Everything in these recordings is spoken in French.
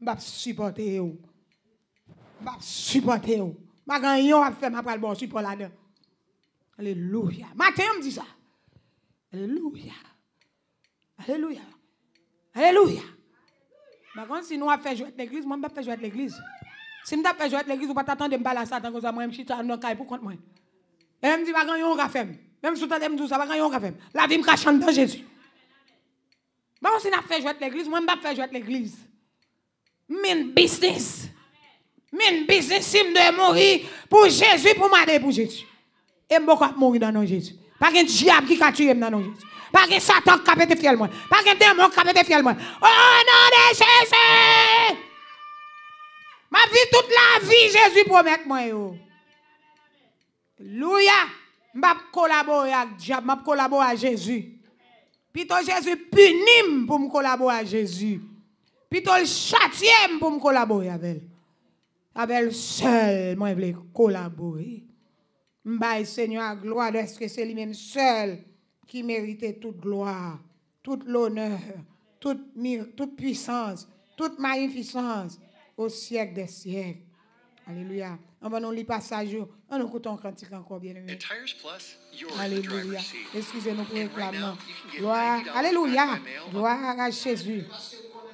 m'a supporter ou. Bap supporter ou. M'a yon à faire, m'a pas bon support là-dedans. Alléluia. Matin, je me dit ça. Alléluia. Alléluia. Alléluia. Par si nous avons fait l'église, moi, je ne pas jouer à l'église. Si je fait l'église, je ne pas attendre de me balancer à que ça, moi, je nos cailles pour compte moi. Et je me dis, je ne vais pas Même si je me ça, je ne vais faire. La vie me cache en Jésus. Par si nous fait jouer à l'église, moi, je ne pas jouer l'église. Min bisnis. Min bisnis si m de mori pou Jezu pou m ade pou Jezu. E m bok ap mori nanon Jezu. Pake diab ki katuye m nanon Jezu. Pake satok kapete fielman. Pake demok kapete fielman. Onan de Jezu. M ap vi tout la vi Jezu pomet man yo. Lou ya. M ap kolabo ya diab. M ap kolabo a Jezu. Pi to Jezu punim pou m kolabo a Jezu. plutôt le châtier pour me collaborer avec elle. Avec elle seul moi, je voulais collaborer. Mbaye Seigneur gloire, est-ce que c'est lui-même seul qui méritait toute gloire, toute l'honneur, toute, toute puissance, toute magnificence au siècle des siècles. Alléluia. On va nous lire passage. On écoute un cantique encore, bien aimé. Alléluia. Excusez-nous pour le Gloire. Alléluia. Gloire à Jésus.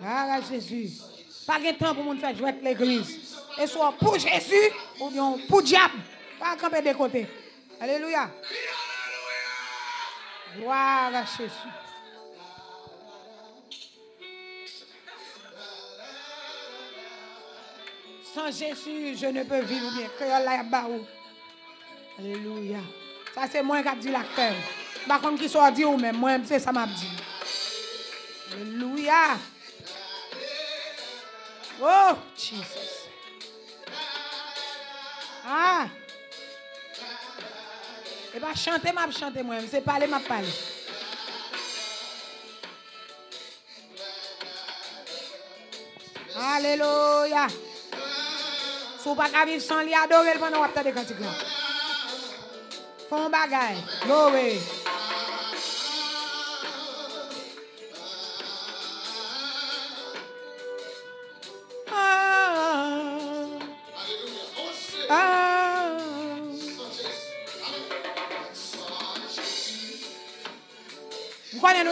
Ah, Jésus. Pas de temps pour nous faire jouer l'église. Et soit pour Jésus ou bien pour diable. Pas camper de côté. Alléluia. Gloire à Jésus. Sans Jésus, je ne peux vivre bien. Alléluia. Ça, c'est moi qui ai dit crème. Par contre, qui soit dit ou même, moi, c'est ça m'a dit. Alléluia. Oh, Jesus. Ah. Et eh bien, chanter, m'a chantez moi-même. C'est parler, m'a parler. Alléluia. Si vous ne vivre sans lui, adorer le pendant que vous des cantiques. Font bagay. Glory.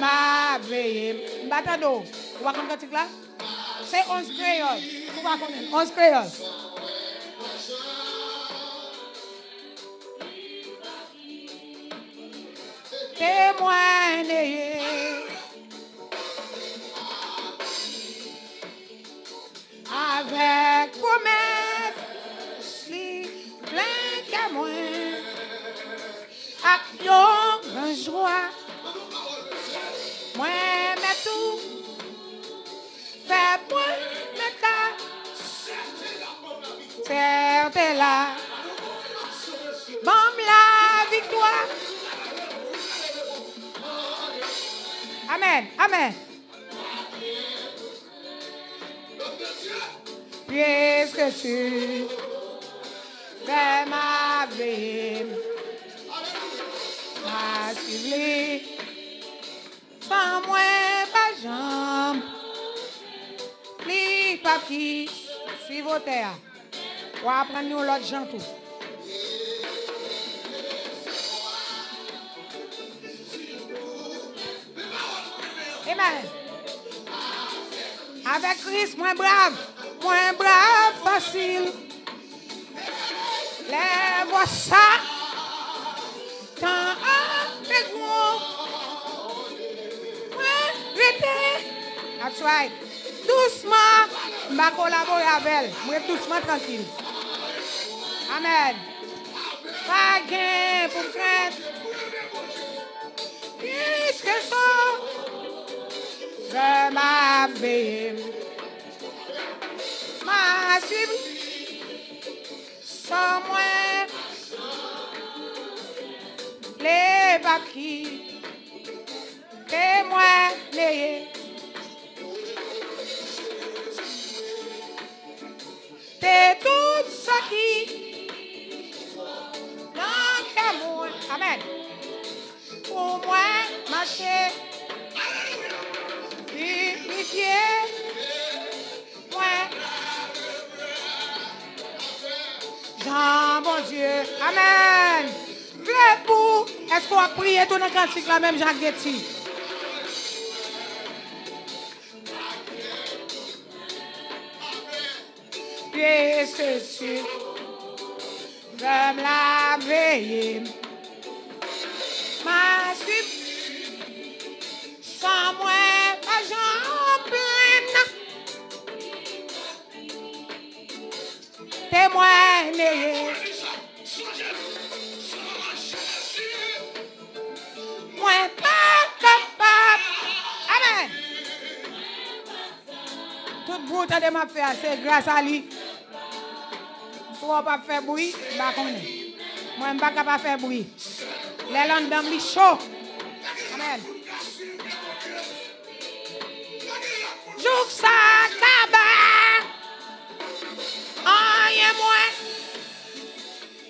merveilleux. Batado, vous va comprendre là C'est 11 créoles. Vous va comprendre 11 créoles. Témoignez. Avec promesse, plein moi avec un joie. Père là. Bon, la victoire. Amen, amen. Puisque tu fais ma vie, ma suivi, sans moi, pas jambe, ni papier, votre terre. Ou apren nou lòt jantou. Amen. Avek kris mwen brav. Mwen brav fasil. Lev wos sa. Tan an pek moun. Mwen rete. That's right. Dousman. Mba kolabo yavel. Mwen dousman kantil. Amen. Thank not for Yes, Christos, the my my somewhere, les papiers, les moi, les. T'es tout ça qui Amen. Pour moi, marcher, ouais. moi. Jean, mon Dieu. Amen. Plein pour. Est-ce qu'on va prier tout le cantique la même Jacques Getty? ceci. je me la veillée. Asip San mwen pa jan plen Te mwen ne Mwen pa kapap Amen Tout boutan de ma fè a se grasa li Mwen pa kapap fè boui Mwen pa kapap fè boui Les lendemains, les chauds. Amen. Jouk sa En Anye mwen.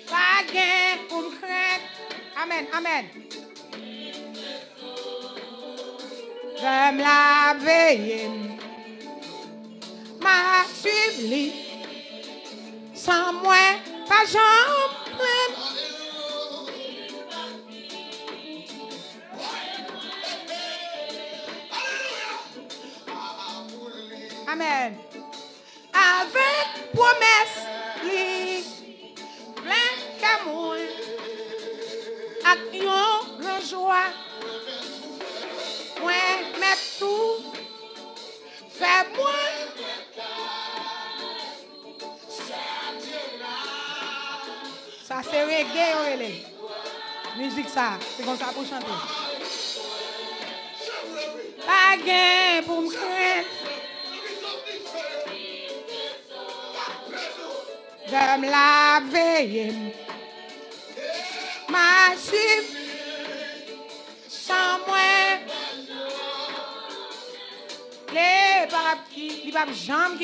Pas gain pour le Amen, amen. Je la veille Ma subli, Sans moi, pas pa A ve promes li Plen kemoun Ak yon renjwa Mwen met sou Ve mwen Sa se regye yo ele Mwen jik sa, se kon sa pou chante A gen pou mwen Them la veyem Ma suiv San mwen Le bab ki jam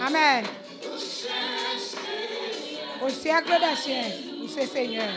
Amen. Au siècle des siècles, c'est Seigneur.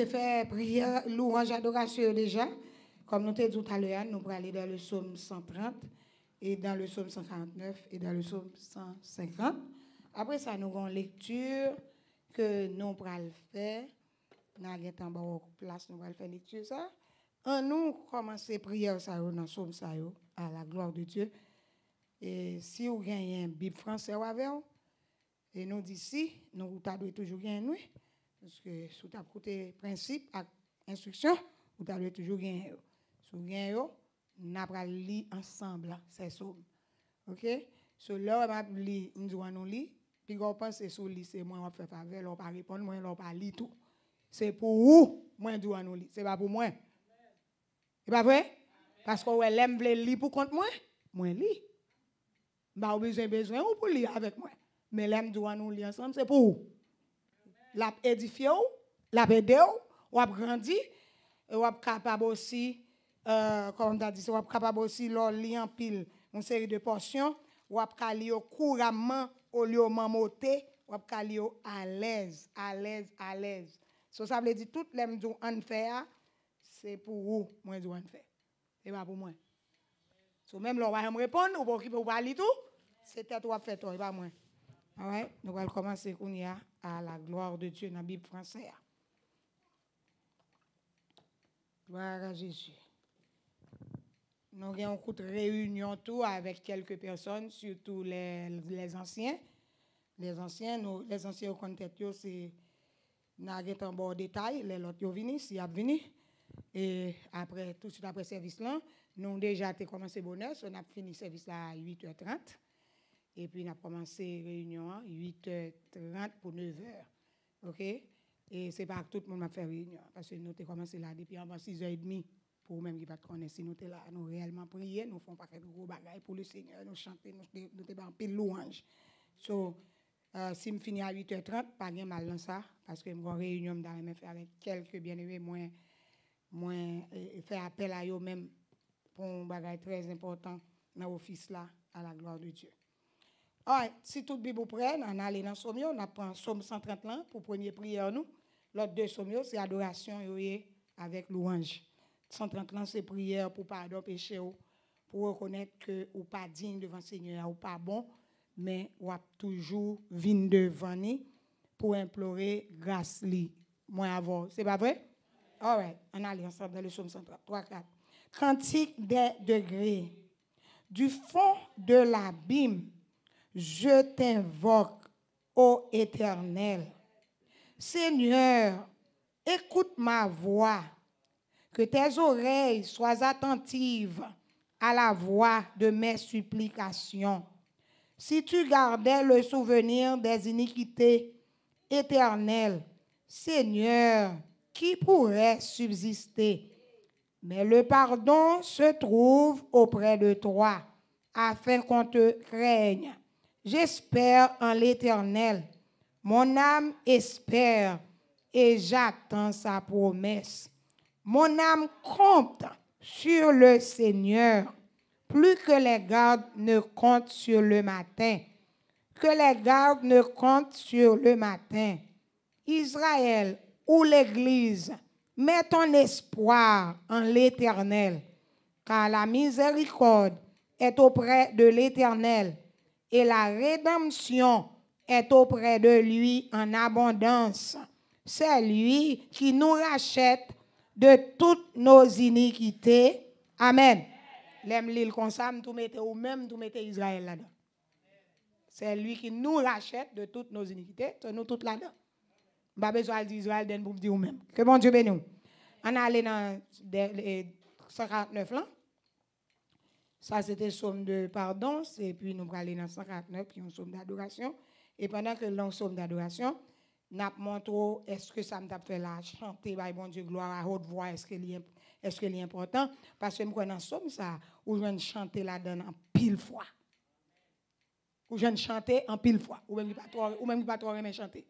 avons fait prière, louange, adoration déjà. Comme nous t'ai dit tout à l'heure, nous allons aller dans le psaume 130 et dans le psaume 149 et dans le psaume 150. Après ça, nous avons lecture que nous allons faire. Nous avons en place, nous allons faire lecture ça. En nous commencer prière ça dans le psaume ça à la gloire de Dieu. Et si vous avez une Bible française avec vous, et nous d'ici, si, nous avons toujours gagné nous. Parce que sous ta côté principe, à instruction, ou tu as toujours gagné. Sous gagné, n'a pas lire ensemble hein, C'est sommes. OK? So là, on va lire, on dit on lire. puis on pense que sous c'est moi, on fait faveur, on pas répondre, moi, on pas lire tout. C'est pour vous, moi, vais nous li. C'est pas pour moi. C'est pas vrai? Parce qu'on aime veut lire pour compte moi, moi lis. Bah, besoin besoin ou pour lire avec moi. Mais l'aime doit nous lire ensemble, c'est pour vous. l ap edifye ou, l ap ede ou, w ap grandi, w ap kapab osi, euh, w ap kapab osi lor li anpil moun seri de porsyon, w ap kalio kouraman ou li yo mamote, w ap kalio alez, alez, alez. So sa vle di tout lem di ou anfer, se pou ou mwen di ou anfer. E ba pou mwen. So menm lor w ap repon, ou w ap li tou, se tet w ap feton, e ba mwen. Nou w ap komansi kouni ya. à la gloire de Dieu dans la Bible française. Gloire à Jésus. Nous avons eu une réunion tout avec quelques personnes, surtout les, les anciens. Les anciens, nous, les anciens au contact, c'est en bon détail, les autres sont venus, ils sont venus. Et après, tout de suite après service là, nous avons déjà commencé bonheur, on a fini service là à 8h30. Et puis, on a commencé réunion à hein, 8h30 pour 9h. OK? Et c'est pas que tout le monde a fait réunion. Parce que nous, avons commencé là depuis avant 6h30. Pour même qui va te connaître, si nous sommes là, nous réellement prier, nous faisons pas de gros bagages pour le Seigneur, nous chanter, nous sommes en pile louange. So, euh, si je finis à 8h30, pas de mal ça, parce que je vais réunion dans avec quelques bien-aimés, moins, moins faire appel à eux-mêmes pour un bagage très important dans l'office là, à la gloire de Dieu right, si toute Bible prenne, on aller dans sommet, on apprend Somme 130 là pour première prière nous. L'autre de somio, c'est adoration avec louange. 130 ans, c'est prière pour pardon péché, pour reconnaître que ou pas digne devant le Seigneur, ou pas bon, mais on a toujours venir devant lui pour implorer grâce lui. Moi avant, c'est pas vrai? All on allait ensemble dans le psaume 133, 4. Cantique des degrés. Du fond de l'abîme, je t'invoque, ô Éternel. Seigneur, écoute ma voix, que tes oreilles soient attentives à la voix de mes supplications. Si tu gardais le souvenir des iniquités éternelles, Seigneur, qui pourrait subsister? Mais le pardon se trouve auprès de toi, afin qu'on te craigne. J'espère en l'Éternel. Mon âme espère et j'attends sa promesse. Mon âme compte sur le Seigneur, plus que les gardes ne comptent sur le matin, que les gardes ne comptent sur le matin. Israël ou l'Église, mets ton espoir en l'Éternel, car la miséricorde est auprès de l'Éternel et la rédemption est auprès de lui en abondance. C'est lui qui nous rachète de toutes nos iniquités. Amen. L'aime l'île consomme, tout mettez ou même tout mettez Israël là-dedans. C'est lui qui nous rachète de toutes nos iniquités, nous toutes là-dedans. Pas besoin d'Israël pour me dire ou même. Que bon Dieu bénisse. On est allé dans 149 ans. Ça, c'était somme de pardon, et puis nous allons dans 149, qui une somme d'adoration. Et pendant que l'on somme d'adoration, n'a montre est-ce que ça me fait chanter bah bon Dieu gloire à haute voix est-ce que est-ce que est important parce que moi dans somme ça ou je chanter la dedans en pile fois ou je chanter en pile fois ou même pas trop ou même pas trop aimer chanter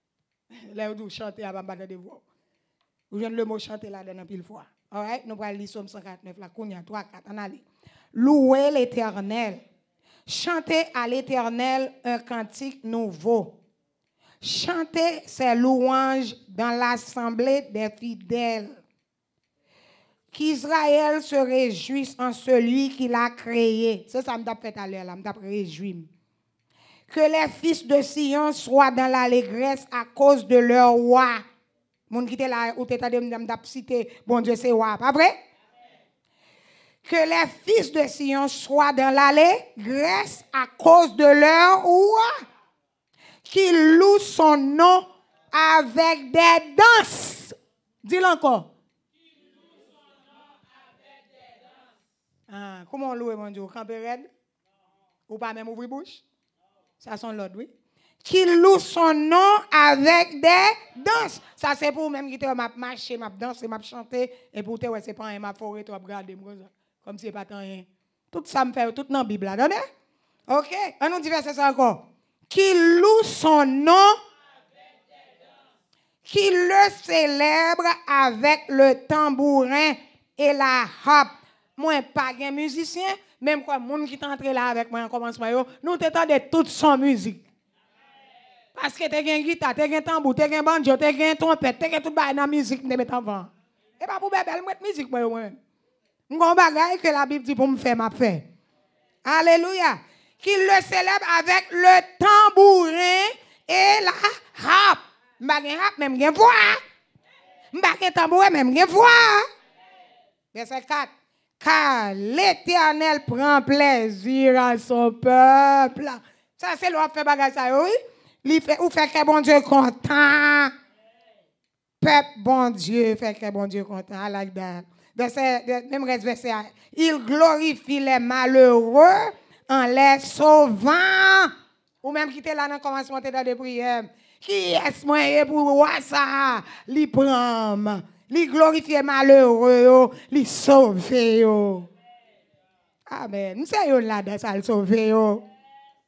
là où chanter à bamba de voix ou je le mot chanter la dedans en pile fois all right nous allons lire somme 149 la a 3 4 en aller Louez l'Éternel. Chantez à l'Éternel un cantique nouveau. Chantez ses louanges dans l'assemblée des fidèles. Qu'Israël se réjouisse en celui qui a créé. C'est ça, m'a fait à l'heure, m'a réjouir. Que les fils de Sion soient dans l'allégresse à cause de leur roi. Mon qui là, m'a cité, bon Dieu, c'est roi. Pas vrai? que les fils de Sion soient dans l'allée grèce à cause de leur roi, qui loue son nom avec des danses. Dis-le encore. Ah, comment on loue, mon Dieu? Campé-red? Ou pas même ouvrir bouche? Ça sonne l'autre, oui. Qui loue son nom avec des danses. Ça, c'est pour même qui te m'a marcher m'a dansé, m'a chanter. Et pour te, c'est pas un m'a forêt, tu as regardé, moi, ça. Comme si pas pas rien. Tout ça me fait tout dans la Bible, donné? OK, on nous dit verset ça encore. Qui loue son nom, qui le célèbre avec le tambourin et la harpe. Moi, pas un musicien, même quand monde qui sont là avec moi en commencement, nous t'entendons toute son musique. Parce que as une guitare, as un tambour, t'es un banjo, as un trompette, as tout bas dans la musique, t'es en avant. Et pas pour bébé, moi, musique, moi, moi mon choses que la Bible dit pour me faire, m'a paix. Alléluia. Qu'il le célèbre avec le tambourin et la harpe. M'bagaille rap même gen voix. M'bagaille tambourin, même rien voir. Verset 4. Car l'Éternel prend plaisir à son peuple. Ça, c'est l'homme fait bagaille ça, oui? Il fait, ou fait que bon Dieu content. Peuple bon Dieu, fait que bon Dieu content. I like dans même verset, il glorifie les malheureux en les sauvant. Ou même qui était là dans le commencement de prière. Qui est-ce moi pour voir ça? Il prend, glorifie les malheureux, il sauve. Amen. Nous sommes là dans ça, le sauve. Je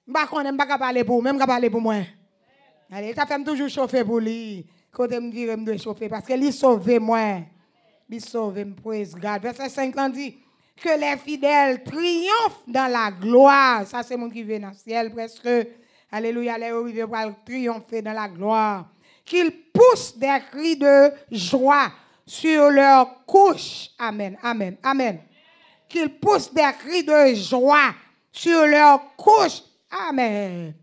ne sais pas parler pour même pas parler pour moi. Allez, ça fait toujours chauffer pour lui. Quand je me dire que je chauffer, parce qu'il sauve moi il sauve pour garde. Verset 50 dit que les fidèles triomphent dans la gloire. Ça, c'est mon qui vient dans le ciel presque. Alléluia, les arrivés pour triompher dans la gloire. Qu'ils poussent des cris de joie sur leur couche. Amen, amen, amen. Qu'ils poussent des cris de joie sur leur couche. Amen,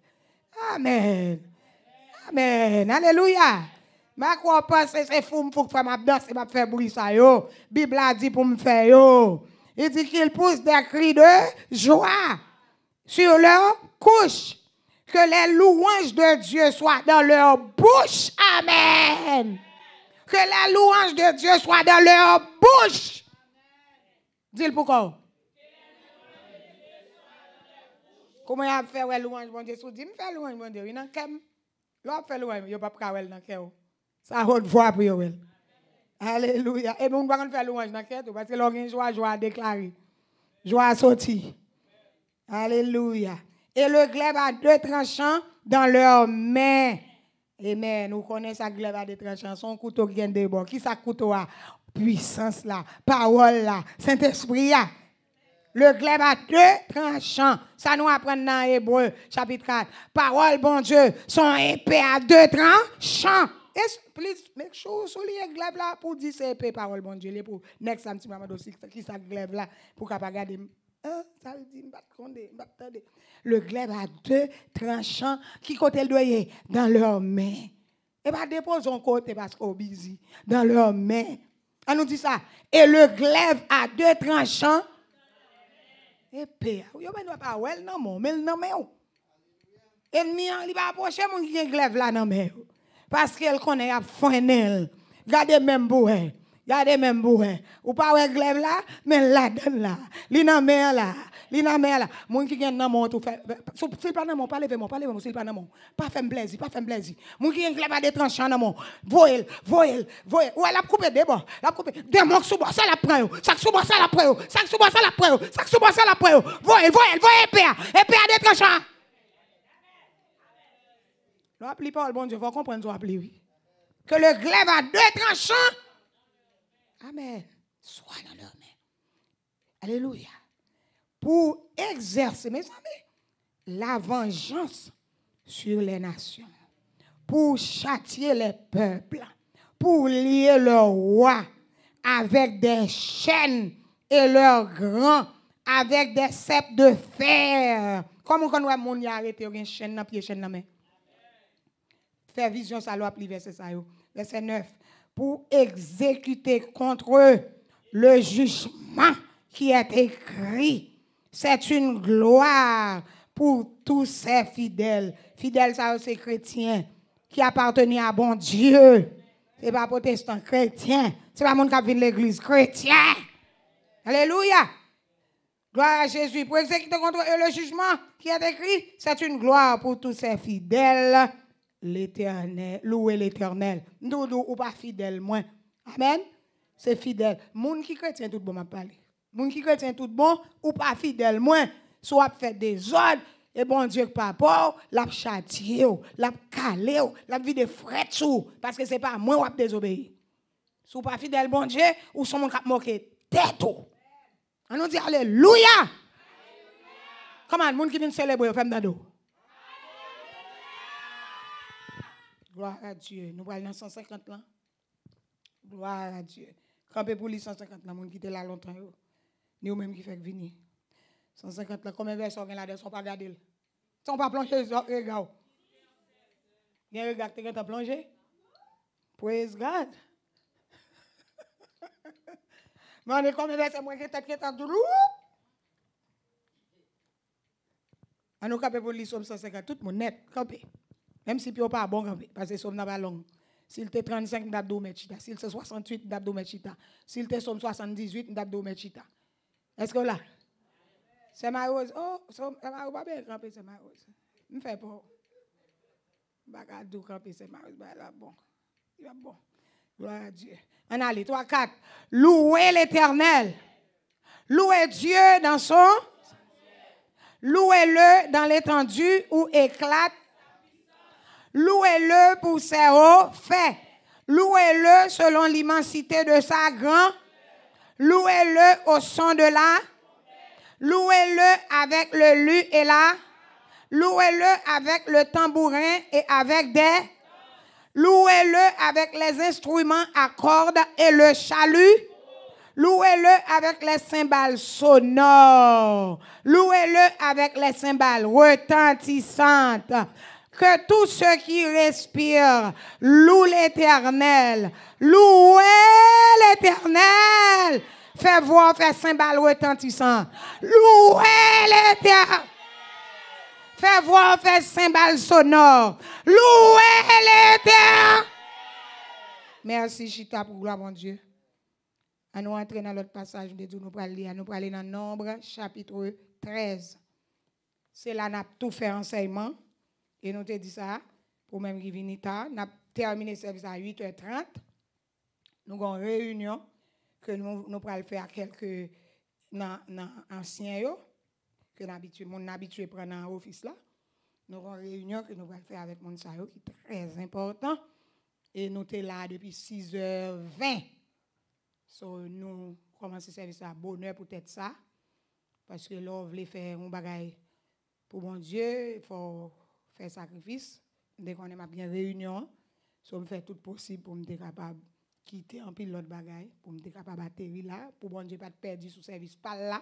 amen, amen. Alléluia. Ma quoi pense c'est fou pour faire ma danse et m'a faire bruit ça yo. Bible a dit pour me faire yo. Il dit qu'il pousse des cris de joie sur leur couche. Que les louanges de Dieu soient dans leur bouche. Amen. Que les louanges de Dieu soient dans leur bouche. Dis-le pourquoi. Comment il a fait les louange, mon Dieu? dis me fais louange, mon Dieu. Il n'a qu'à. L'autre fait louange, il n'y a pas de dans ça haute voix pour Yoel. Alléluia. Et eh, bon, faire louange parce que l'on joie, joie à déclarer. Joie a Alléluia. Et le glaive a deux tranchants dans leurs mains. Amen. Nous connaissons le glaive à deux tranchants. Son couteau qui de bord. Qui ça couteau a? Puissance là, parole là, Saint-Esprit là. Le glaive a deux tranchants. Ça nous apprend dans Hébreu, chapitre 4. Parole, bon Dieu, son épée à deux tranchants. Es, plis, mek chou, sou liye glev la pou di sepe parol bon djeli pou neks an ti mamad osi ki sa glev la pou kap agade. Le glev a de tranchan ki kote l doye dan lor men. E ba depozon kote bas ko bizi dan lor men. An nou di sa, e le glev a de tranchan. Epe, yo men wap a wel nan mon, men nan men ou. En mi an li ba aposhe moun ki gen glev la nan men ou. parce qu'elle connaît à fond elle. Regardez même elle. Regardez même elle. Ou pas ouais glaive là, mais là donne là. Li nan mer là, li nan mer là. Moun ki gen nan mon tout fait. S'il pas nan mon, pas lever mon, pas lever mon, s'il pas nan mon. Pas faire plaisir, pas faire plaisir. Moun ki gen glaive à des tranchants nan mon. Voyez, voyez, voyez. Ou elle a coupé des bords, la coupé. Des mots sous ça la prend. Ça sous ça la prend. Ça sous ça la prend. Ça sous ça la prend. Voyez, voyez, voyez père. Et père des tranchants. Nous appelons Paul, bon Dieu, vous comprendre, nous appelons, oui. Que le glaive a deux tranchants. Amen. Sois dans leur main. Alléluia. Pour exercer, mes amis, la vengeance sur les nations, pour châtier les peuples, pour lier le roi avec des chaînes et leurs grands avec des cèpes de fer. Comment on voit mon y arrêté une chaîne dans pied chaîne dans main? Faire vision sa loi verset verset 9 pour exécuter contre eux le jugement qui est écrit c'est une gloire pour tous ces fidèles fidèles ça c'est chrétiens qui appartenaient à bon Dieu c'est pas protestant chrétien c'est pas monde qui vient l'église chrétien alléluia Gloire à Jésus. Pour exécuter contre eux le jugement qui est écrit, c'est une gloire pour tous ces fidèles l'éternel, louer l'éternel. Nous, nous, ou pas fidèle, moins. Amen. C'est fidèle. Moun qui chrétien tout bon, m'a parlé. Moun qui chrétien tout bon, ou pas fidèle, moins. Soit fait des ordres, et bon Dieu, par rapport, l'a châtié, l'a calé, l'a vu des frais parce que c'est pas moi ou désobéi. Si vous pas fidèle, bon Dieu, ou son mon cap moqué, tête. On nous dit Alléluia. Comment, moun qui vient célébrer, femme d'ado. Gloire à Dieu. Nous voilà 150 ans. Gloire à Dieu. Campé pour les 150 ans, monde qui était là longtemps. Nous même qui fait venir. 150 ans, combien de vient là-dedans sont pas gardées? Sont pas plongés regarde. Il y a un regard qui est plongé. Praise God. Mais on est combien de personnes qui étaient en douleur? On est campé pour les 150, tout le monde net, campé. Même si pio pas bon, parce que somme n'a pas long. S'il était 35, d'Abdou mechita. S'il était 68, d'Abdou mechita. S'il était somme 78, d'Abdou mechita. Est-ce que là? C'est ma rose. Oh, c'est ma rose. Pas bien crampé, c'est ma rose. Me fait pas. Bagadou c'est ma rose. Bah, là, bon. Il va bon. Gloire à Dieu. On allez, 3, 4. Louez l'éternel. Louez Dieu dans son. Louez-le dans l'étendue où éclate Louez-le pour ses hauts faits. Louez-le selon l'immensité de sa grande. Louez-le au son de la. Louez-le avec le lu et la. Louez-le avec le tambourin et avec des. Louez-le avec les instruments à cordes et le chalut. Louez-le avec les cymbales sonores. Louez-le avec les cymbales retentissantes. Que tous ceux qui respirent louent l'éternel. Louez l'éternel. Fais voir, fais cymbal retentissant. Louez l'éternel. Fais voir, fais cymbal sonore. Louez l'éternel. Merci, Chita, pour gloire, mon Dieu. À nous entrer dans l'autre passage de Dieu, nous parler lire. Nous dans Nombre, chapitre 13. C'est là tout fait enseignement. Et nous avons dit ça, pour même qu'il tard, terminé le service à 8h30. Nous avons une réunion que nous, nous fait faire à quelques anciens, que nous mon prendre en office là. Nous avons une réunion que nous allons faire avec mon qui est très important. Et nous sommes là depuis 6h20. So, nous commençons le service à bonheur pour être ça. Parce que là, on voulait faire un bagage pour mon Dieu. Il faut faire sacrifice. Dès qu'on est bien réunion, je me fais tout possible pour me capable quitter un pile l'autre bagaille, pour me capable atterrir là, pour bon Dieu pas perdre sous service pas là.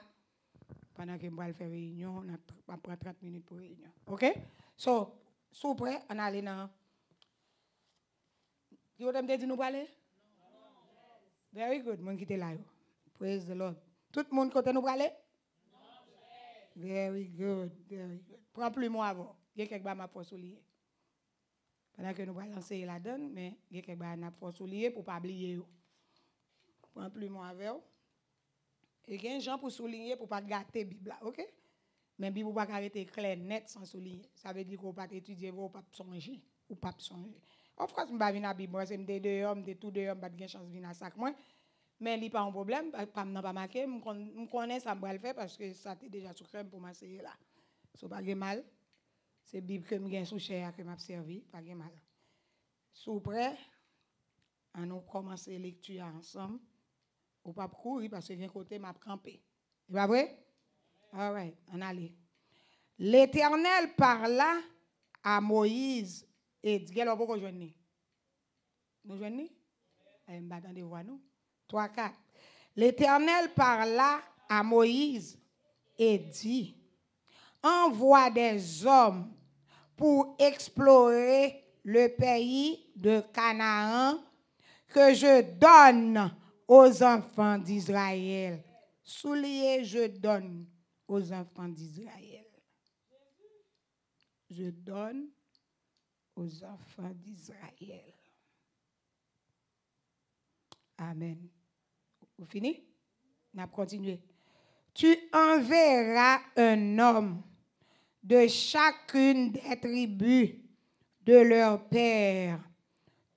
Pendant que je vais faire réunion, on prendre 30 minutes pour réunion. OK? So, sous prêt, on aller dans. Tu veux me dire nous parler? Very good, mon quitter là. Praise the Lord. Tout le monde côté nous parler? Very good, very good. Prends plus moi avant. Il y a quelque chose m'a pour souligner. Pendant que nous allons lancer la donne, mais il y a quelque chose à pour souligner pour ne pas oublier. un plus moi avec vous. Il y a un gens pour souligner pour ne pas gâter la Bible. OK? Mais la Bible ne pas arrêter clair, net, sans souligner. Ça veut dire qu'on ne peut pas étudier, on ne peut pas songer. Ou pas songer. En France, je ne suis pas Bible. C'est c'est dehors, je suis tout dehors, je n'ai pas de chance de venir à sac. Moi, mais ce n'est pas un problème, je n'ai pas marqué. Je connais ça, je vais le faire parce que ça a déjà sous crème pour m'asseoir là. Ce n'est pas mal. C'est Bible que je sous chair que m'a servi, pas de mal. Sous prêt, on a commencer lecture ensemble. Ou pas courir parce que d'un côté m'a crampé. C'est pas vrai? All right, on allait. L'Éternel parla à e, e, Moïse et dit Quel homme vous rejoignez Nous Je m'attendais voir nous. 3, 4. L'Éternel parla à Moïse et dit Envoie des hommes pour explorer le pays de Canaan que je donne aux enfants d'Israël. Soulier, je donne aux enfants d'Israël. Je donne aux enfants d'Israël. Amen. Vous finissez? On a continué. Tu enverras un homme de chacune des tribus de leur père.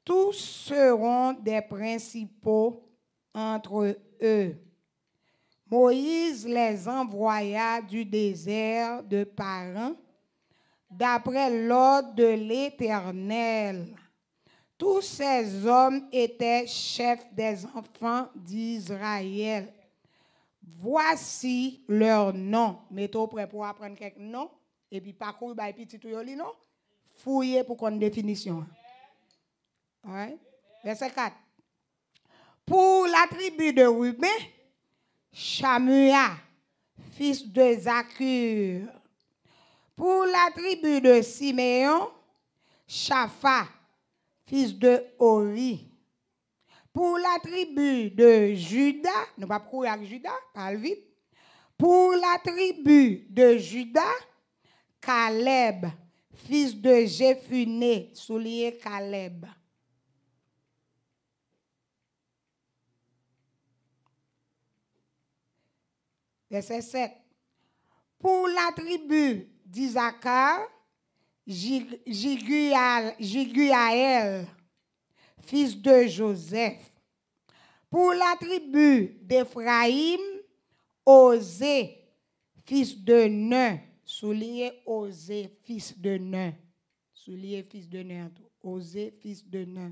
Tous seront des principaux entre eux. Moïse les envoya du désert de Paran, d'après l'ordre de l'Éternel. Tous ces hommes étaient chefs des enfants d'Israël. Voici leur nom. Mettez vous prêt pour apprendre quelques noms et puis pas parcouru par petit tout yoli non fouiller pour qu'on définition ouais. verset 4 pour la tribu de Ruben Chamua fils de Zakur pour la tribu de Siméon Shapha fils de Ori pour la tribu de Judas, nous pas courir avec Juda parle vite pour la tribu de Judas Caleb, fils de Jéphuné, soulier Caleb. Verset Pour la tribu d'Isaacar, Jiguael, fils de Joseph. Pour la tribu d'Éphraïm, Osé, fils de Nun. Soulier Osée, fils de Nain. Soulier, fils de Nain. osé fils de Nain.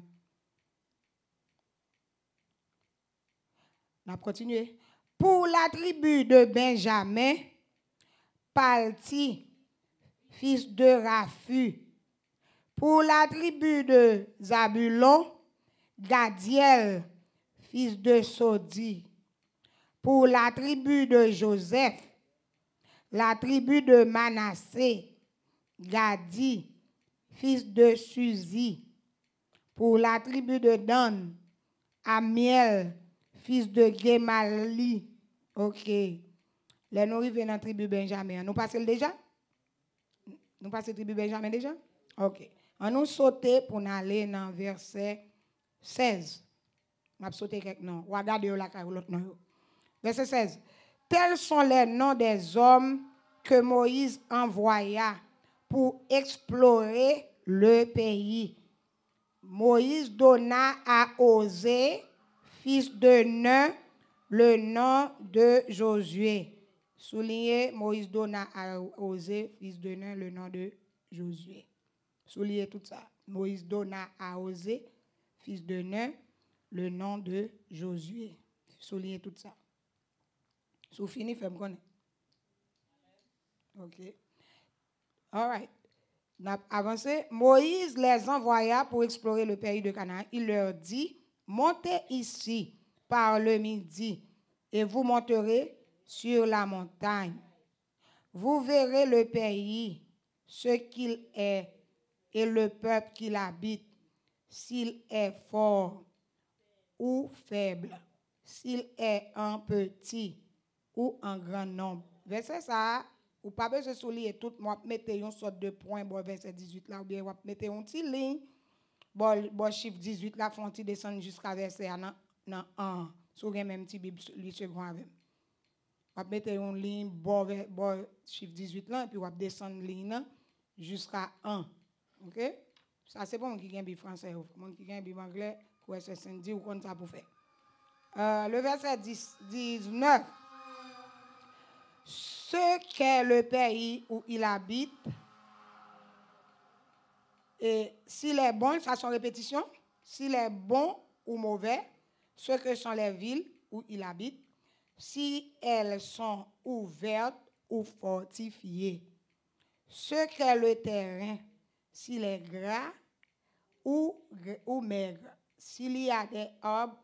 On a continué. Pour la tribu de Benjamin, Palti, fils de Rafu. Pour la tribu de Zabulon, Gadiel, fils de Sodi. Pour la tribu de Joseph, la tribu de Manassé, Gadi, fils de Suzy. pour la tribu de Dan, Amiel, fils de Gemali. OK. Les nous arrivons dans la tribu Benjamin. Nous passons déjà? Nous passons la tribu Benjamin déjà? OK. On nous sauter pour aller dans verset 16. On vais sauter quelque non. Regardez là, Verset 16. Tels sont les noms des hommes que Moïse envoya pour explorer le pays. Moïse donna à Osée, fils de Neuf, le nom de Josué. Soulignez, Moïse donna à Osée, fils de Neuf, le nom de Josué. Soulignez tout ça. Moïse donna à Osée, fils de Neuf, le nom de Josué. Soulignez tout ça. So fini moi connaître. OK. All right. Moïse les envoya pour explorer le pays de Canaan. Il leur dit Montez ici par le midi et vous monterez sur la montagne. Vous verrez le pays, ce qu'il est et le peuple qu'il habite, s'il est fort ou faible, s'il est un petit ou en grand nombre. Verset ça, ou pas besoin de souligner tout, moi mettez une sorte de point, bon, verset 18 là, ou bien vous mettez un petit ligne, bon, bon chiffre 18 là, font descendre jusqu'à verset 1. Nan, nan, même petit Bible, lui second avec. Vous mettez une ligne, bon, bon chiffre 18 là, et puis vous descendre ligne jusqu'à 1. OK? Ça, c'est pour moi qui a un français, français, moi qui a un Bible anglais, ou SSND, ou comme ça pour faire. Euh, le verset 10, 19 ce qu'est le pays où il habite. Et s'il est bon, ça son répétition, s'il est bon ou mauvais, ce que sont les villes où il habite, si elles sont ouvertes ou fortifiées, ce qu'est le terrain, s'il est gras ou, ou maigre, s'il y a des arbres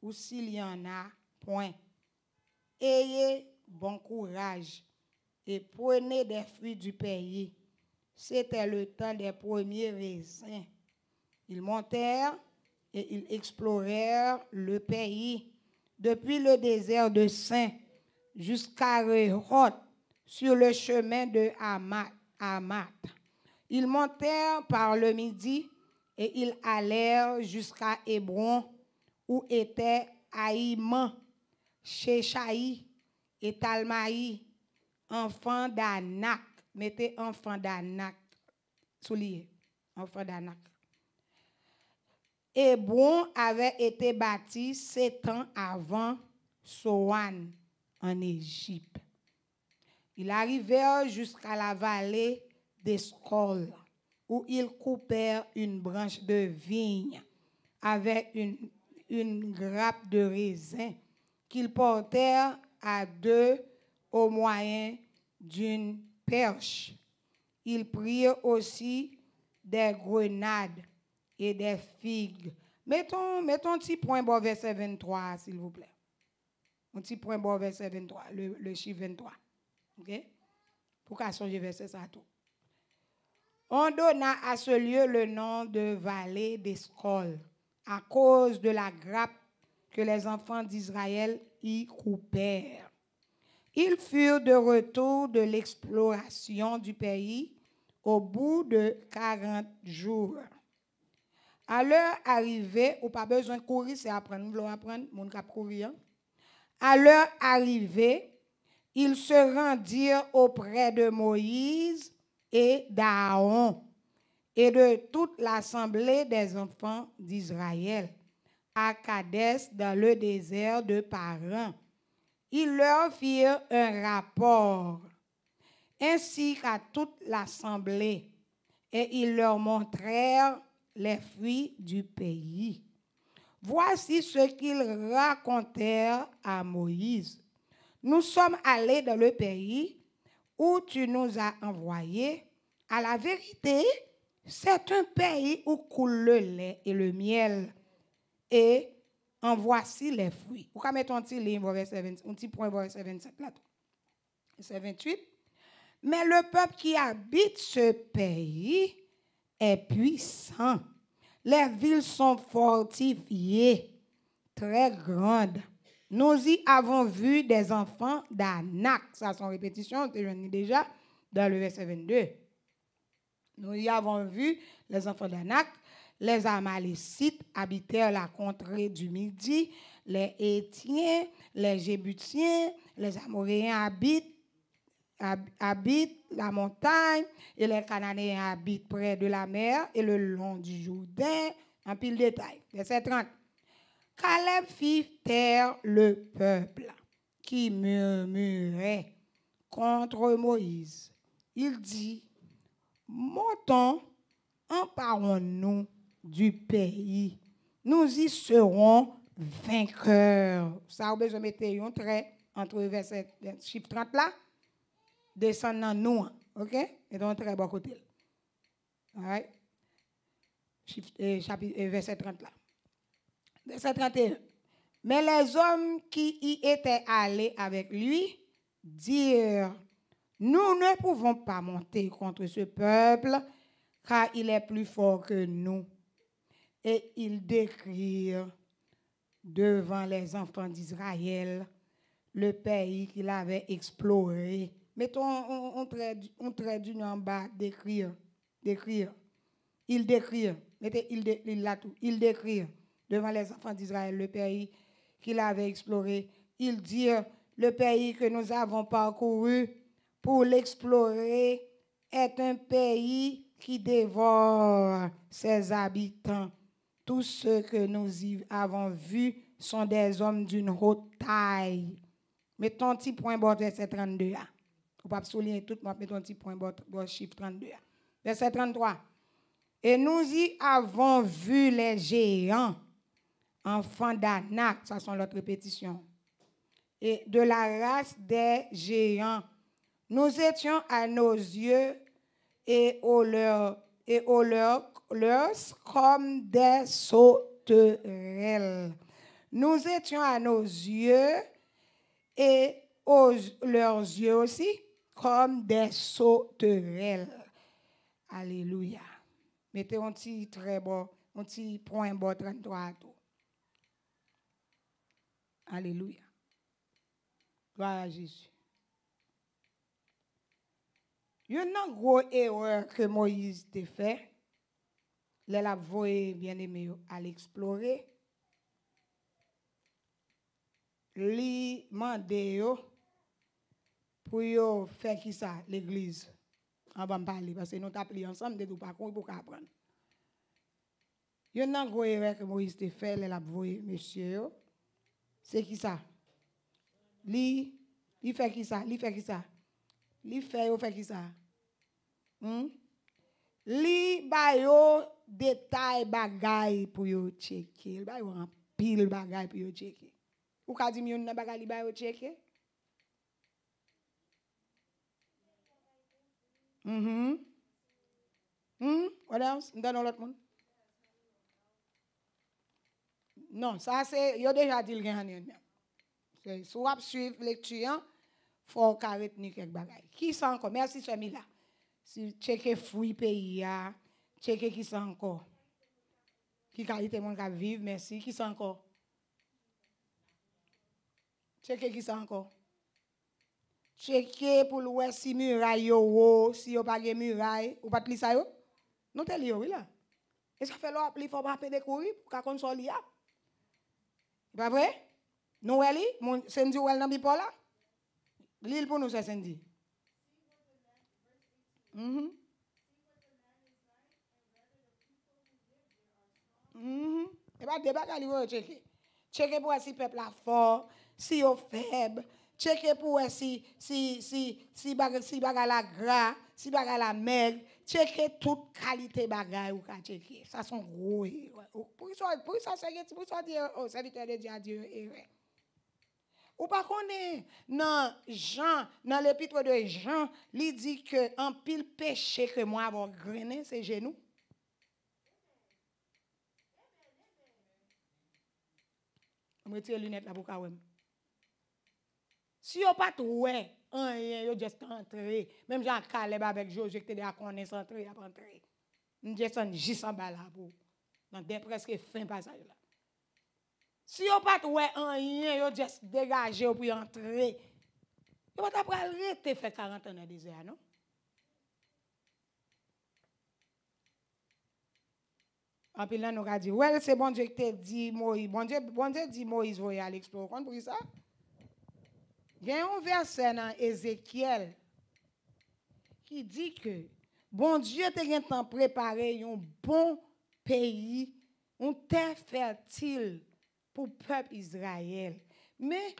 ou s'il y en a point. Ayez bon courage et prenez des fruits du pays. C'était le temps des premiers raisins. Ils montèrent et ils explorèrent le pays, depuis le désert de Saint jusqu'à Rehot, sur le chemin de Hamat. Ils montèrent par le midi et ils allèrent jusqu'à Hébron, où était Aïman, chez et Talmaï, enfant d'Anak. Mettez enfant d'Anak. Soulier. Enfant d'Anak. Hébron avait été bâti sept ans avant Soan en Égypte. Il arrivèrent jusqu'à la vallée d'Escol, où ils coupèrent une branche de vigne avec une, une grappe de raisin qu'ils portèrent à deux au moyen d'une perche. Ils prirent aussi des grenades et des figues. Mettons, mettons un petit point bon verset 23, s'il vous plaît. Un petit point bon verset 23, le, le chiffre 23. OK? Pour qu'à changer verset ça tout. On donna à ce lieu le nom de vallée d'Escol à cause de la grappe que les enfants d'Israël y coupèrent. Ils furent de retour de l'exploration du pays au bout de 40 jours. À leur arrivée, ou pas besoin de courir, c'est apprendre, nous apprendre, mon cap courir. Hein. À leur arrivée, ils se rendirent auprès de Moïse et d'Aaron et de toute l'assemblée des enfants d'Israël à Cadès dans le désert de Paran. Ils leur firent un rapport, ainsi qu'à toute l'assemblée, et ils leur montrèrent les fruits du pays. Voici ce qu'ils racontèrent à Moïse. Nous sommes allés dans le pays où tu nous as envoyés. À la vérité, c'est un pays où coule le lait et le miel et en voici les fruits. Pourquoi mettons-ils verset 27, un petit point verset 27 là Verset 28. Mais le peuple qui habite ce pays est puissant. Les villes sont fortifiées, très grandes. Nous y avons vu des enfants d'Anak. Ça, c'est en répétition, je l'ai déjà dans le verset 22. Nous y avons vu les enfants d'Anak les Amalécites habitèrent la contrée du Midi. Les étiens les Jébutiens, les Amoréens habitent, habitent la montagne et les Cananéens habitent près de la mer et le long du Jourdain. En pile détail. Verset 30. Caleb fit taire le peuple qui murmurait contre Moïse. Il dit, montons, emparons-nous du pays. Nous y serons vainqueurs. Ça, vous besoin de un trait entre verset 30 là, descendant nous. OK? Et donc, très bon côté. Right. Euh, chapitre, euh, verset 30 là. Verset 31. Mais les hommes qui y étaient allés avec lui dirent, nous ne pouvons pas monter contre ce peuple, car il est plus fort que nous et ils décrirent devant les enfants d'Israël le pays qu'il avait exploré. Mettons, on, on, traduit, en bas, décrire, décrire. Ils décrire, mettez il, il là ils décrire devant les enfants d'Israël le pays qu'il avait exploré. Il dirent, le pays que nous avons parcouru pour l'explorer est un pays qui dévore ses habitants. Tous ceux que nous y avons vus sont des hommes d'une haute taille. Mettons un petit point bord verset 32. On pas souligner tout, mais mettons un petit point bord, chiffre 32. Verset 33. Et nous y avons vu les géants, enfants d'Anak, ça sont l'autre répétition, et de la race des géants. Nous étions à nos yeux et aux leurs et aux leurs comme des sauterelles. Nous étions à nos yeux et aux leurs yeux aussi comme des sauterelles. Alléluia. Mettez un petit très beau, un petit point beau, 33 à Alléluia. Gloire à Jésus. Yo nan gwo e wè kè Moïse te fè, lè la vwoye vyen eme yo a l'eksplore. Li mande yo, pou yo fè ki sa l'eglise, an ban bali, basen nou tap li ansam de dupak, kon pou ka apren. Yo nan gwo e wè kè Moïse te fè, lè la vwoye, mè sè yo, se ki sa, li fè ki sa, li fè ki sa, li fè yo fè ki sa, Hmm? Li bayo detay bagay pou yo cheke. Li bayo anpil bagay pou yo cheke. Ou ka di mi yon ne bagay li bayo cheke? Mm-hmm. Hmm? What else? Nden olot moun? Non, sa se yo deja dil gen anen. Swap swiflek tu yon. Fo karit ni kek bagay. Ki san kon? Mersi se mi la. Si cheke fwi peyi ya, cheke ki san ko. Ki kalite mwen ka viv, mersi, ki san ko. Cheke ki san ko. Cheke pou lwè si miray yo wò, si yo bagè miray, ou bat li sa yo. Nou te li yo wè la. E sa fè lò ap li fò mwè apè de kou yi pou ka konsol ya. Vè vè? Nou wè li? Mwen sendi wè l nan bi po la? Li l pou nou se sendi? Mm-hmm. Mm-hmm. E ba debak aliwe yo cheke. Cheke pou wè si pepla fort, si au faible. cheke pour si, si, si, si baga, si baga la gra, si baga la meg, cheke tout kalite bagay ou ka cheke. Sa son gros. Pour Pou yon sa sege, pou yon sa diye, oh, servite de diya diyo Ou pa konen nan Jean, nan l'epitre de Jean, li di ke an pil peche ke mwa avon grenen se jenou? Mwen tiye lunet la pou kawen. Si yo pat wè, an yè yo jes te antre, menm jan kaleb avèk jo, jek te de a konen se antre, ap antre. Mwen jes an jis an bala pou, nan depreske fin pasaj la. Si yo pat wè an yon, yo juste degaje ou pou yon tre. Yon pas apre al rete fè 40 ans de désert. anon. An pil nan nou ka di, bon dieu qui te dit, Moïse, bon dieu, bon dieu di Moïse voye al eksplor, kon pou sa? Gen yon verset dans Ézéchiel qui dit que bon dieu te gen préparé, un yon bon pays, un terre fertile pour peuple Israël. Mais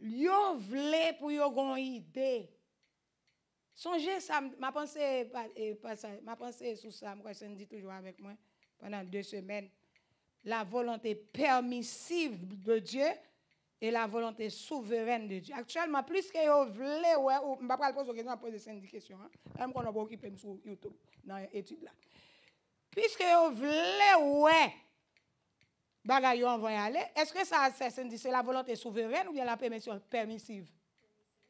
yo vle pour yo gon idée. Songez ça, ma pensée eh, ma pensée sous ça, moi je dis toujours avec moi pendant deux semaines. La volonté permissive de Dieu et la volonté souveraine de Dieu. Actuellement, plus que yo vle, ouais, ne m'a pas poser question, poser cette question. hein. Même qu'on a pas occuper sur YouTube dans l'étude là. Puisque yo vle, ouais, bagay yo anvoy ale, eske sa, se sen di, se la volante souveren ou yal apemensyon permisiv?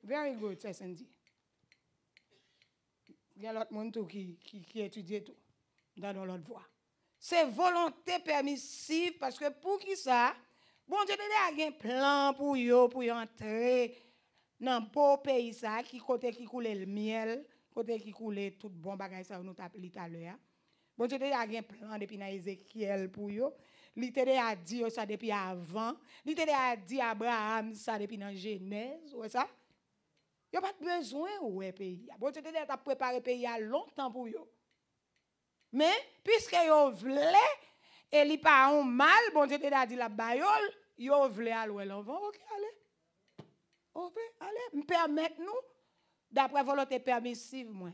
Very good, se sen di. Yal ot moun tou ki ki etudye tou, danon lot vwa. Se volante permisiv, paske pou ki sa, bon, je te de a gen plan pou yo pou yon tre nan pou peyi sa, ki kote ki koule l miel, kote ki koule tout bon bagay sa, nou tap lita le a. Bon, je te de a gen plan de pinayize kiel pou yo, li tede a di yo sa depi avan, li tede a di Abraham sa depi nan jenèz, yo pat bezwen wè peyi. Bon tede a ta prepare peyi a lontan pou yo. Men, piske yo vle, e li pa an mal, bon tede a di la bayol, yo vle al wè l'avan. Ok, ale. Ok, ale. M'permet nou, dapre volote permissiv mwen.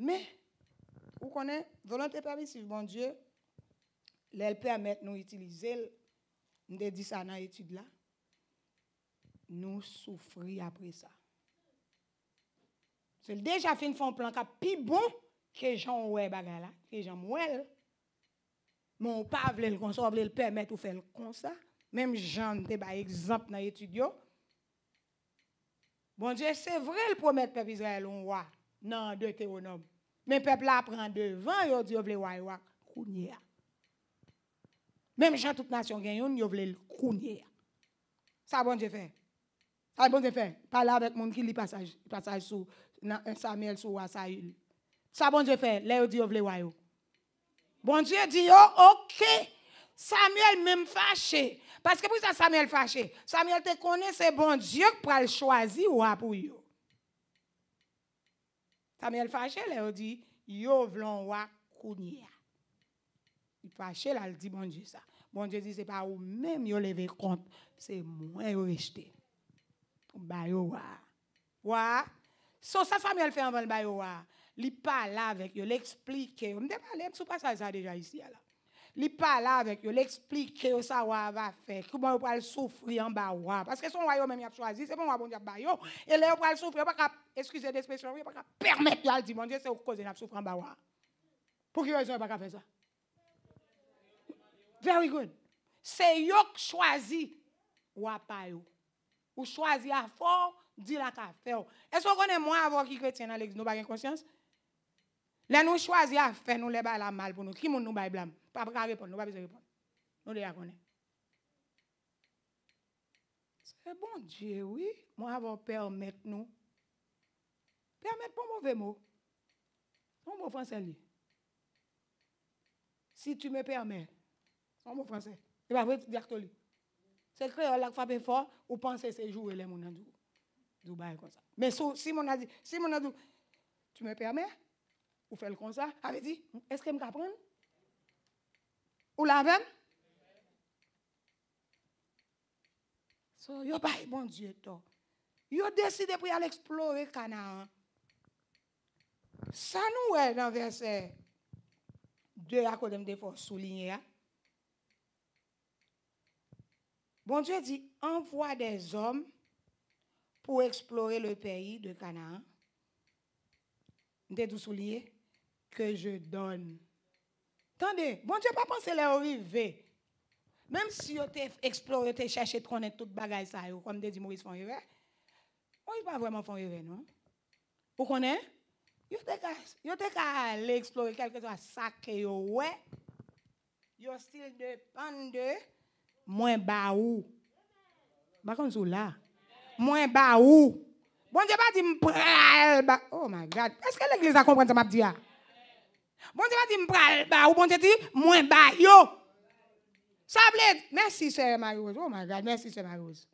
Men, Ou konen volante parisiv, bon die, lè l'permète nou itilize lè. Mdè di sa nan etude la. Nou soufri apre sa. Se l'deja fin fon plan ka pi bon, ke jan wè bagan la, ke jan mwè lè. Mon pa vle l'konsor vle l'permète ou fè l'konsor. Mèm jan te ba ekzamp nan etude yo. Bon die, se vre l'promette parisiv lè loun wè nan de te o nòm. Mais peuple apprend prend devant, yo dit yo vle kounye. Même gens toute nation gagne, yo vle kounye. Ça bon Dieu fait. Ça bon Dieu fait. parle avec moun qui lit passage passage sous eh, Samuel sous Saül. Ça bon Dieu fait, là yo dit yo vle Bon Dieu dit yo OK. Samuel même fâché parce que pour ça Samuel fâché. Samuel te connaît c'est bon Dieu qui pral choisir ou pour yo. Samuel Fachel, il eh, dit, yo vlon wa kounia. Il fâché, dit, bon Dieu, ça. Bon Dieu dit, c'est pas ou même yo levé compte, c'est moi yo rejeté. Ba yo wa. Wa. ça, Samuel fait en ba yo wa. Il parle avec yo, l'explique. On ne pas ça déjà ici, là. Il parle avec eux, il explique ça va faire, comment il va souffrir en bas. Parce que son royaume même il a choisi, c'est pas moi bon diable. Bah, Et là, il va souffrir, pas qu'à, excusez l'expression, pas qu'à permettre de dire, mon Dieu, c'est au cause de la souffrance en bas. Pour qui raison il pas faire ça? Very good. C'est lui qui choisit ou pas Ou choisi à fort, dit la qu'à faire. Est-ce que qu'on est moi avant qui chrétien, dans l'église Nous n'avons pas conscience? Là, nous choisissons à faire, nous les bails la mal pour nous. Qui nous nous blâme Pas pour répondre, nous pas besoin de répondre. Nous les connaissons. C'est bon Dieu, oui. Moi, vais permettre nous. Permettre pas mauvais mot. Son mot français, lui. Si tu me permets. Son mot français. Il va vous dire que lui. C'est créole femme est fort, ou pensez c'est jouer les gens. Dubaï comme ça. Mais si mon a dit, si mon a dit, tu me permets? Ou fèl kon sa, avè di, eske m kapon? Ou la ven? So, yo bay, e bon die, to. Yo deside pou yal explore Kanaan. San nou wè nan verse de akodem de pou souline ya? Bon die di, envwa des om pou explore le peyi de Kanaan. Mde dou souline ya? que je donne. Attendez, bon Dieu, pas penser là où Même si vous avez exploré, vous avez cherché de connaître toute bagaille ça, comme dit Maurice vous n'avez pas vraiment Fonrivé, non? Vous connaissez? Vous avez aller explorer quelque chose, ça que vous ouais. Vous style dépend de moins bas où. Par contre, là. Moins bas où. Bon Dieu, pas dit, oh my God. Est-ce que l'église a compris ce que je dis? Bon Dieu dit, bon Dieu dit, moins ba, yo. Ça bled, merci, sœur Marie-Rose. Oh my God, merci, sœur Marie-Rose.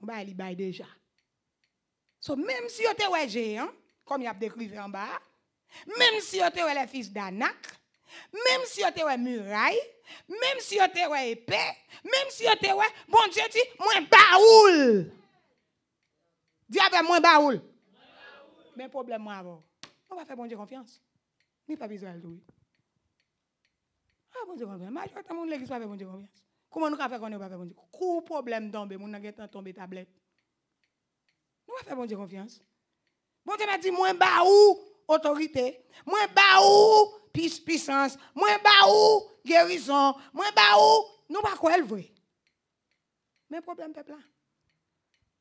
On li bail déjà. So, même si vous ouais géant, comme il y a décrit en bas, même si vous ouais fils d'Anak, même si vous ouais muraille, même si vous ouais épée, même si vous ouais, bon Dieu dit, moins baoul. Dis avec baoul. Mais problème moi avant. On va faire bon Dieu confiance. Ni pas besoin de lui. Ah, bon Dieu, confiance. Majorité, mon l'église pas faire, bon Dieu, confiance. Comment nous faire qu'on n'est pas bon Dieu? Quel problème tombe, mon n'a pas tombé tablette. Nous va faire bon Dieu confiance. Bon Dieu m'a dit, moi, bah ou autorité, moi, bah ou puissance, moi, bah ou guérison, moi, bah ou, nous pas quoi elle veut. Mais problème, peuple là.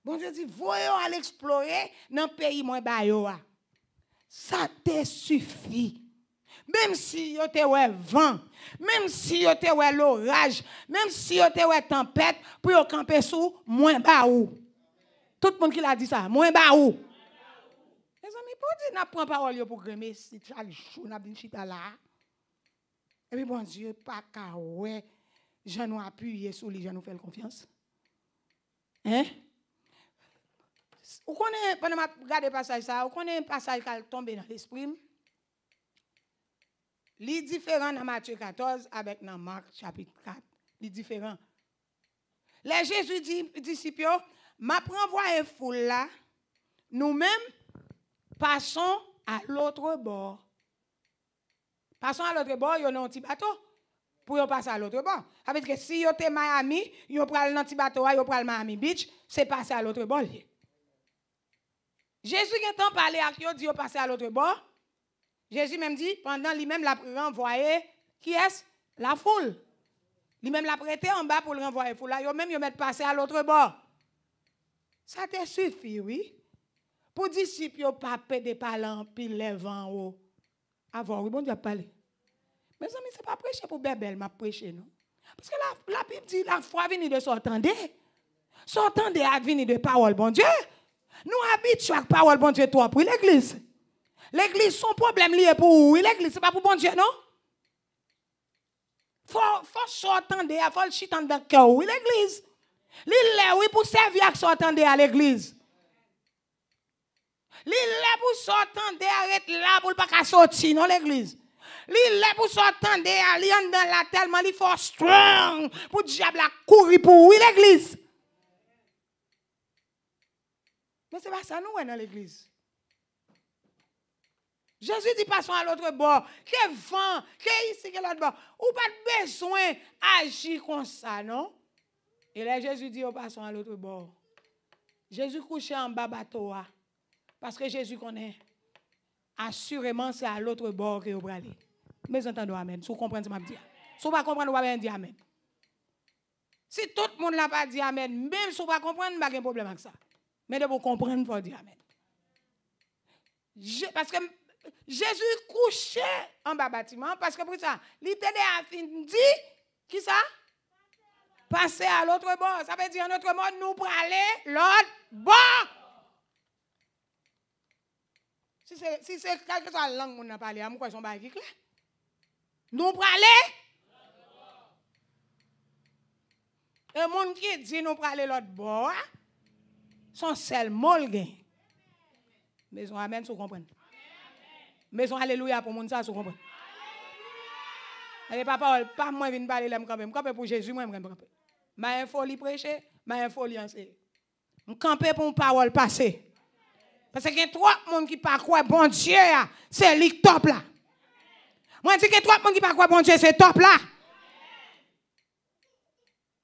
Bon Dieu dit, voyons à l'explorer dans le pays, moi, bah ah. Ça te suffit. Même si yo te wè vent, même si yo te wè l'orage, même si yo te wè tempête, pour yo camper sous moins bas ou. Tout le monde qui l'a dit ça, moins bas ou. Les amis, pour dire n'a prend parole pour grimer, si chaque jour n'a dit chita là. Et puis bon Dieu, pas qu'à ouais, je nous appuyé sur lui, je nous fais confiance. Hein? Vous connaissez, pendant que je regarde le passage, vous connaissez un passage qui est tombé dans l'esprit. Les différent dans Matthieu 14 avec dans Marc chapitre 4. les différent. Les Jésus dit, disciples, m'a voir fou là, nous-mêmes passons à l'autre bord. Passons à l'autre bord, il y a un petit bateau pour passer à l'autre bord. Ça veut dire que si vous êtes Miami, vous prenez un petit bateau, vous le Miami Beach, c'est passer à l'autre bord. Jésus qui entend parler qui il dit Vous passer à l'autre bord. Jésus même dit, pendant lui-même l'a renvoyé, qui est ce La foule. Lui-même l'a prêté en bas pour le renvoyer. Foule là, même il passé passer à l'autre bord. Ça te suffit, oui. Pour disciples, pas de parler puis les haut. Avant, oh. oui, bon Dieu parler. Mes amis, ce n'est pas prêcher pour Bébel, m'a prêché, non? Parce que la, Bible dit la foi vient de s'entendre. S'entendre vient de parole, bon Dieu. Nous habitons chaque parole, bon Dieu, toi, pour l'église. L'église, son problème lié pour L'église, c'est pas pour bon Dieu, non? Faut, faut sortir de faut chiter dans le cœur, oui, l'église. est oui, pour servir à sortir à l'église. L'île, pour sortir arrête là pour pas sortir, non, l'église. L'île, pour sortir à aller dans la tellement, il faut strong pour diable à courir pour oui, l'église. Mais c'est pas ça, nous, dans l'église. Jésus dit passons à l'autre bord. Que vent, que ici, que l'autre bord. Ou pas besoin d'agir comme ça, non? Et là, Jésus dit, oh, passons à l'autre bord. Jésus couché en bas bateau. Ah. Parce que Jésus connaît. Assurément, c'est à l'autre bord que vous allez. Mais entendez, Amen. Si vous comprenez ce que je dis. Si vous ne comprenez pas, vous dire Amen. Si tout le monde n'a pas dit Amen, même si vous ne comprenez pas, a pas de problème avec ça. Mais de vous comprendre, vous dire Amen. parce que Jésus couché en bas bâtiment parce que pour ça, l'idée a dit qui ça Passer à l'autre bord. Ça veut dire en autre mot, nous pour l'autre bord. Si c'est si c'est quelque chose la langue nous a parlé, moi son bail clair. Nous pour aller monde qui dit nous pour l'autre bord, hein, son seul mot Mais on amène, vous comprenez. Mais on alléluia pour mon ça, vous comprenez? Allez, papa, oh, pas moi, viens parler là, quand même. Camper pour Jésus, moi, je camper. Ma folie prêcher, ma folie enseigner. Je camper pour une parole passée. Parce qu'il y a trois personnes qui ne croient pas bon Dieu, c'est le top là. Moi, je dis qu'il y a trois personnes qui ne croient pas bon Dieu, c'est top là.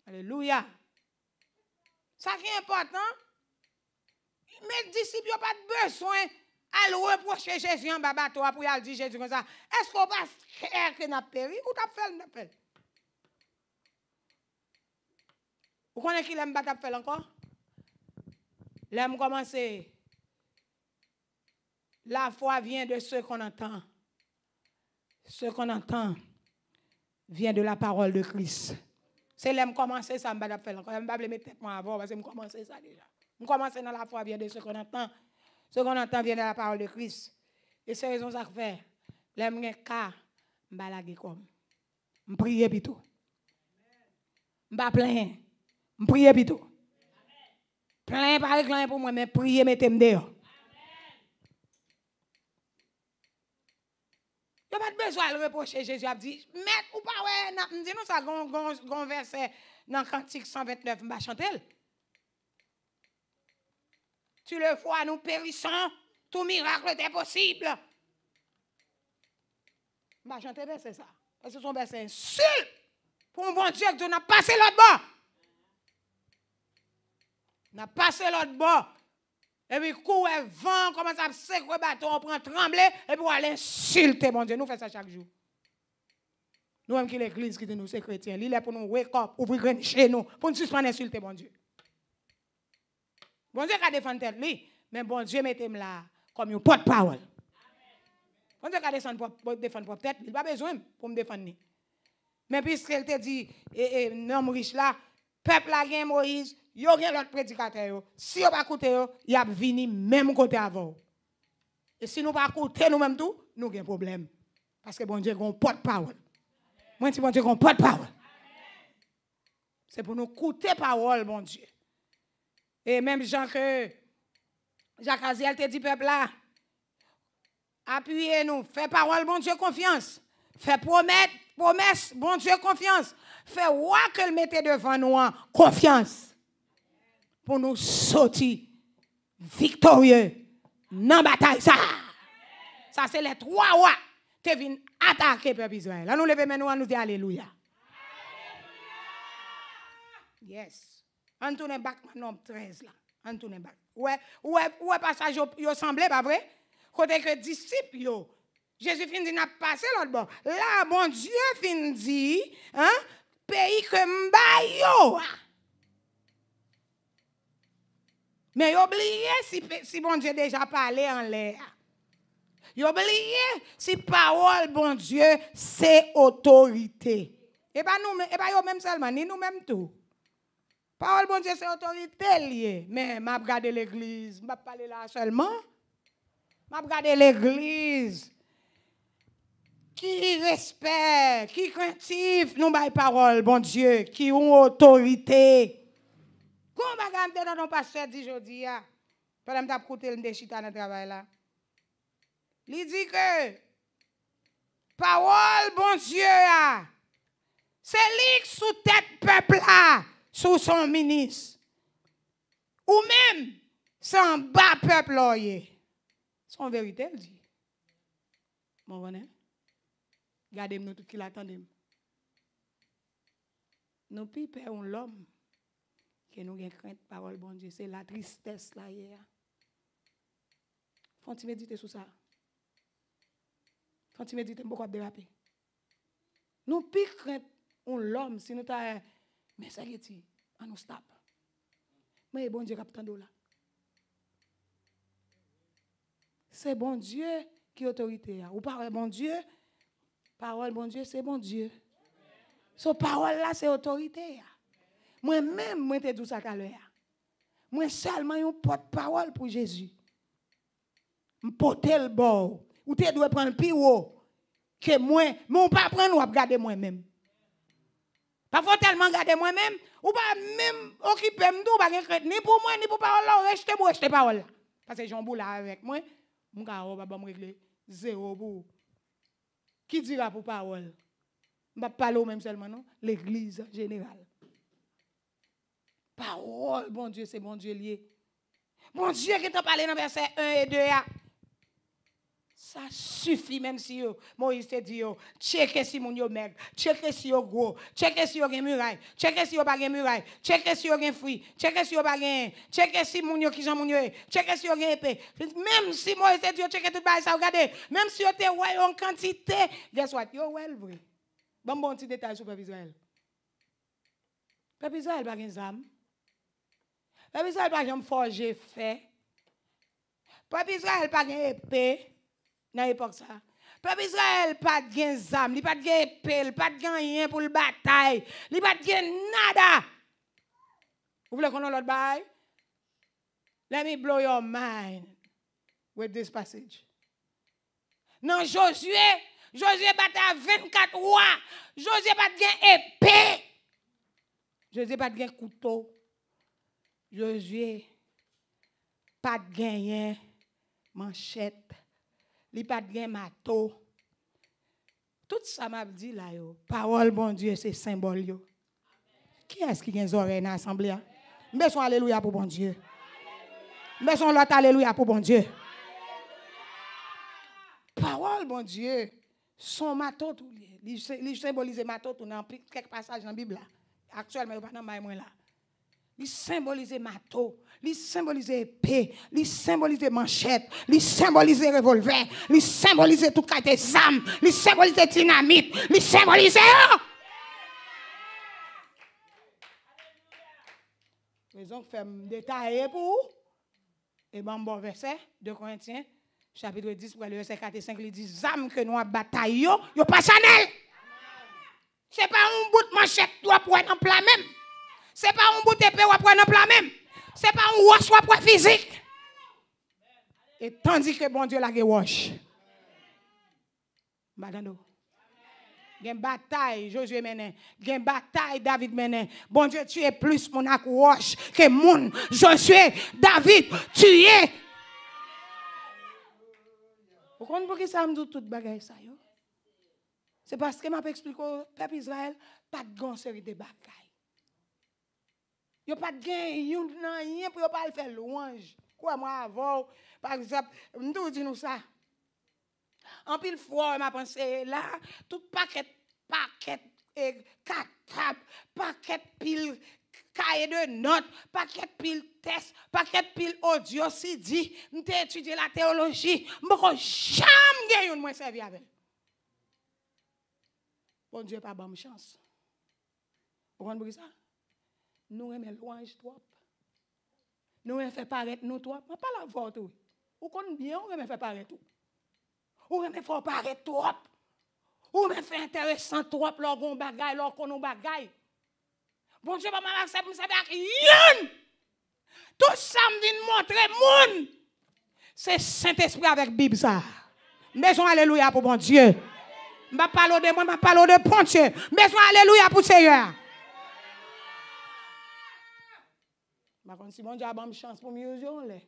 Alléluia. Ça qui est important, mes disciples n'ont pas besoin elle reproche Jésus en bas toi pour lui dire Jésus comme ça. Est-ce qu'on va faire que n'a péri ou t'as fait fait? Vous connaissez qui l'aime pas t'as encore? L'aime commencer. La foi vient de ce qu'on entend. Ce qu'on entend vient de la parole de Christ. C'est l'aime commencer ça, je ne vais pas mettre tête avant parce que je commencer ça déjà. Je commencer dans la foi vient de ce qu'on entend ce qu'on entend vient de la parole de Christ. Et c'est raison ça que fait. je ka, m'balague comme. M'prier plutôt. M'ba plein. prier plutôt. Plein par plein pour moi, mais prier, mettez-moi dehors. Je n'ai pas besoin de reprocher. Jésus a dit, mais ou pas, ouais, dis-nous ça, gon verset dans Cantique 129, je vais chanter. Tu le vois, nous périssons. Tout miracle est possible. Ma chante c'est ça. Parce que son verset insulte pour mon bon Dieu que Dieu n'a passé l'autre bord. N'a passé l'autre bord. Et puis, court et vent, commence à secouer bateau, on prend trembler, et puis on aller insulter, mon Dieu. Nous faisons ça chaque jour. nous même qui l'église, qui nous, c'est chrétien, il est pour nous wake up, ouvrir chez nous, pour nous suspendre insulter, mon Dieu. Bon Dieu a défendu lui, mais bon Dieu mettez là comme une porte-parole. Bon Dieu a défendre pour tête, il n'a pas besoin pour me défendre. Mais il te dit, et, eh, eh, non, riche là, peuple a gagné Moïse, il y a l'autre prédicateur. Si on pas écouté il a venu même côté avant. Et si nous pas écouté nous-mêmes tout, nous avons un problème. Parce que bon Dieu, on porte-parole. Moi, si bon Dieu, on porte-parole. C'est pour nous écouter parole, bon Dieu. Et même Jean que Jacques Aziel te dit, peuple là, appuyez-nous, Fais parole, bon Dieu, confiance. Fais promesse, promesse, bon Dieu, confiance. Fais roi que le mettez devant nous, confiance. Pour nous sortir victorieux dans la bataille. Ça, ça c'est les trois rois qui viennent attaquer peuple Israël. Là, nous levons maintenant, nous disons Alléluia. Yes. Antoine tourne mon nom 13 là. On tourne back. Ouais, ouais, ouais passage yo, pas vrai Côté que disciple yo Jésus finit dit passer l'autre bord. Là bon Dieu finit dit hein pays que m'ba Mais oublié si, si bon Dieu déjà parlé en l'air. Oubliez si parole bon Dieu c'est autorité. Et pas nous et pas yo même seulement ni nous même tout. Parole bon Dieu, c'est autorité liée. Mais m'a regardé l'église, m'a parlé là seulement. M'a regardé l'église. Qui respecte, qui craintif, nous baille parole, bon Dieu, qui ont autorité. Comment va dans nos pasteurs dit aujourd'hui là? Ah. Pendant t'a coûté le dans travail là. Il dit que parole bon Dieu ah, C'est l'église sous tête peuple là. sou son minis, ou men, son ba peploye, son veritel di. Moun vwene, gade m nou tout ki l'atande m. Nou pi pe un lom, ke nou gen krent parol bon di, se la tristes la ye. Kon ti medite sou sa. Kon ti medite m bokot de rapi. Nou pi krent un lom, se nou ta e, Mais ça y est, on nous stop. Mais bon Dieu qui là. C'est bon Dieu qui autorité. Hein. Ou parole bon Dieu, parole bon Dieu, c'est bon Dieu. Ce parole là, c'est autorité. Hein. Moi-même, moi, je tout ça à l'heure. Hein. Moi seulement un porte-parole pour Jésus. Je porte le bord. Ou tu dois prendre le pire que moi. Mais on ne pas prendre ou regarder moi-même. Parfois, tellement garder moi-même, ou pas même occuper tout, pas ni pour moi, ni pour parole, ou rester pour parole. Parce que j'en boule avec moi, mon gars, oh, pas me régler zéro pour. Qui dira pour parole? Je ne même seulement, non? L'église générale. Parole, bon Dieu, c'est bon Dieu lié. Bon Dieu qui t'a parlé dans verset 1 et 2. Ça suffit même si yo, Moïse te dit checker si mon yo meg, checker si yo gros, checker si yo gen muraille, checker si yo pas gen muraille, checker si yo gen fruit, checker si yo pas gen, checker si moun yo ki jan moun yo, checker si yo gen épée. Même si Moïse te dit checker tout bail ça, regardez, même si yo te ouais en quantité, guess what? Yo well vrai. Bon bon petit détail sur peuple Israël. Peuple Israël pas gen zam. Peuple Israël pas gen forger fait. Peuple Israël pas gen épée dans l'époque ça. Peuple Israël pas de Il zam, il pas de épée, n'a pas de rien pour le bataille, il pas de nada. Vous voulez qu'on l'autre bail? Let me blow your mind with this passage. Non, Josué, Josué bat à 24 rois. Josué pas de épée. Josué pas de couteau. Josué pas de manchette il pas de mato. Tout ça m'a dit là Parole bon Dieu c'est symbole Qui est-ce qui gagne oreilles dans l'assemblée hein? Mais alléluia pour bon Dieu. Mais son l'autre alléluia pour bon Dieu. Parole bon Dieu, son mato tout il symbolise mato tout dans quelques passages dans la Bible là. Actuellement pas dans moi là. Il symbolise marteau, il symbolise épée, il symbolise manchette, il symbolise revolver, il symbolise tout cas des âmes, il symbolisait dynamite, il symbolisait... Mais on fait un détail pour vous, Et bon bon verset, 2 Corinthiens, chapitre 10, verset 4 et 5, il dit Zam que nous bataillons, yo pas chanel. n'est pas un bout de manchette, toi pour être en plein même n'est pas un bout d'épée ou après un plan même. Ce n'est pas un wash ou après physique. Et tandis que bon Dieu l'a wash. Madame, il y a une bataille, Josué mené. Il y a une bataille, David mené. Bon Dieu, tu es plus mon accouche que mon Josué, David, tu es. Vous comprenez pourquoi ça me dit tout bagaille ça? C'est parce que m'a expliquer au peuple Israël, pas de grand série de bagaille. Yo pas de gain, nan rien pour yo pas faire louange. Quoi moi avant, par exemple, nous, dit nous ça. En pile fois, m'a pensé là, tout paquet paquet et paquet pile cahier de notes, paquet pile test, paquet pile audio dit, m'te étudions la théologie, m'ko jamais gagné, yon moi servi avec. Bon Dieu pas bonne chance. Vous comprenez ça? nous nous louange trop Nous nous faire paraître nous toi. Mais pas la voix tout. Ou qu'on bien, on faire paraître tout. Ou nous faire paraître Ou faire intéressant toi, bagaille, nous bagaille. Bon Dieu, pas mal ça Tout ça me vient montrer, mon C'est Saint-Esprit avec Bible, ça. Maison Alléluia pour bon Dieu. Je parle de moi, je parle de bon Dieu. Maison Alléluia pour Seigneur. ma si mon Dieu a chance pour mieux les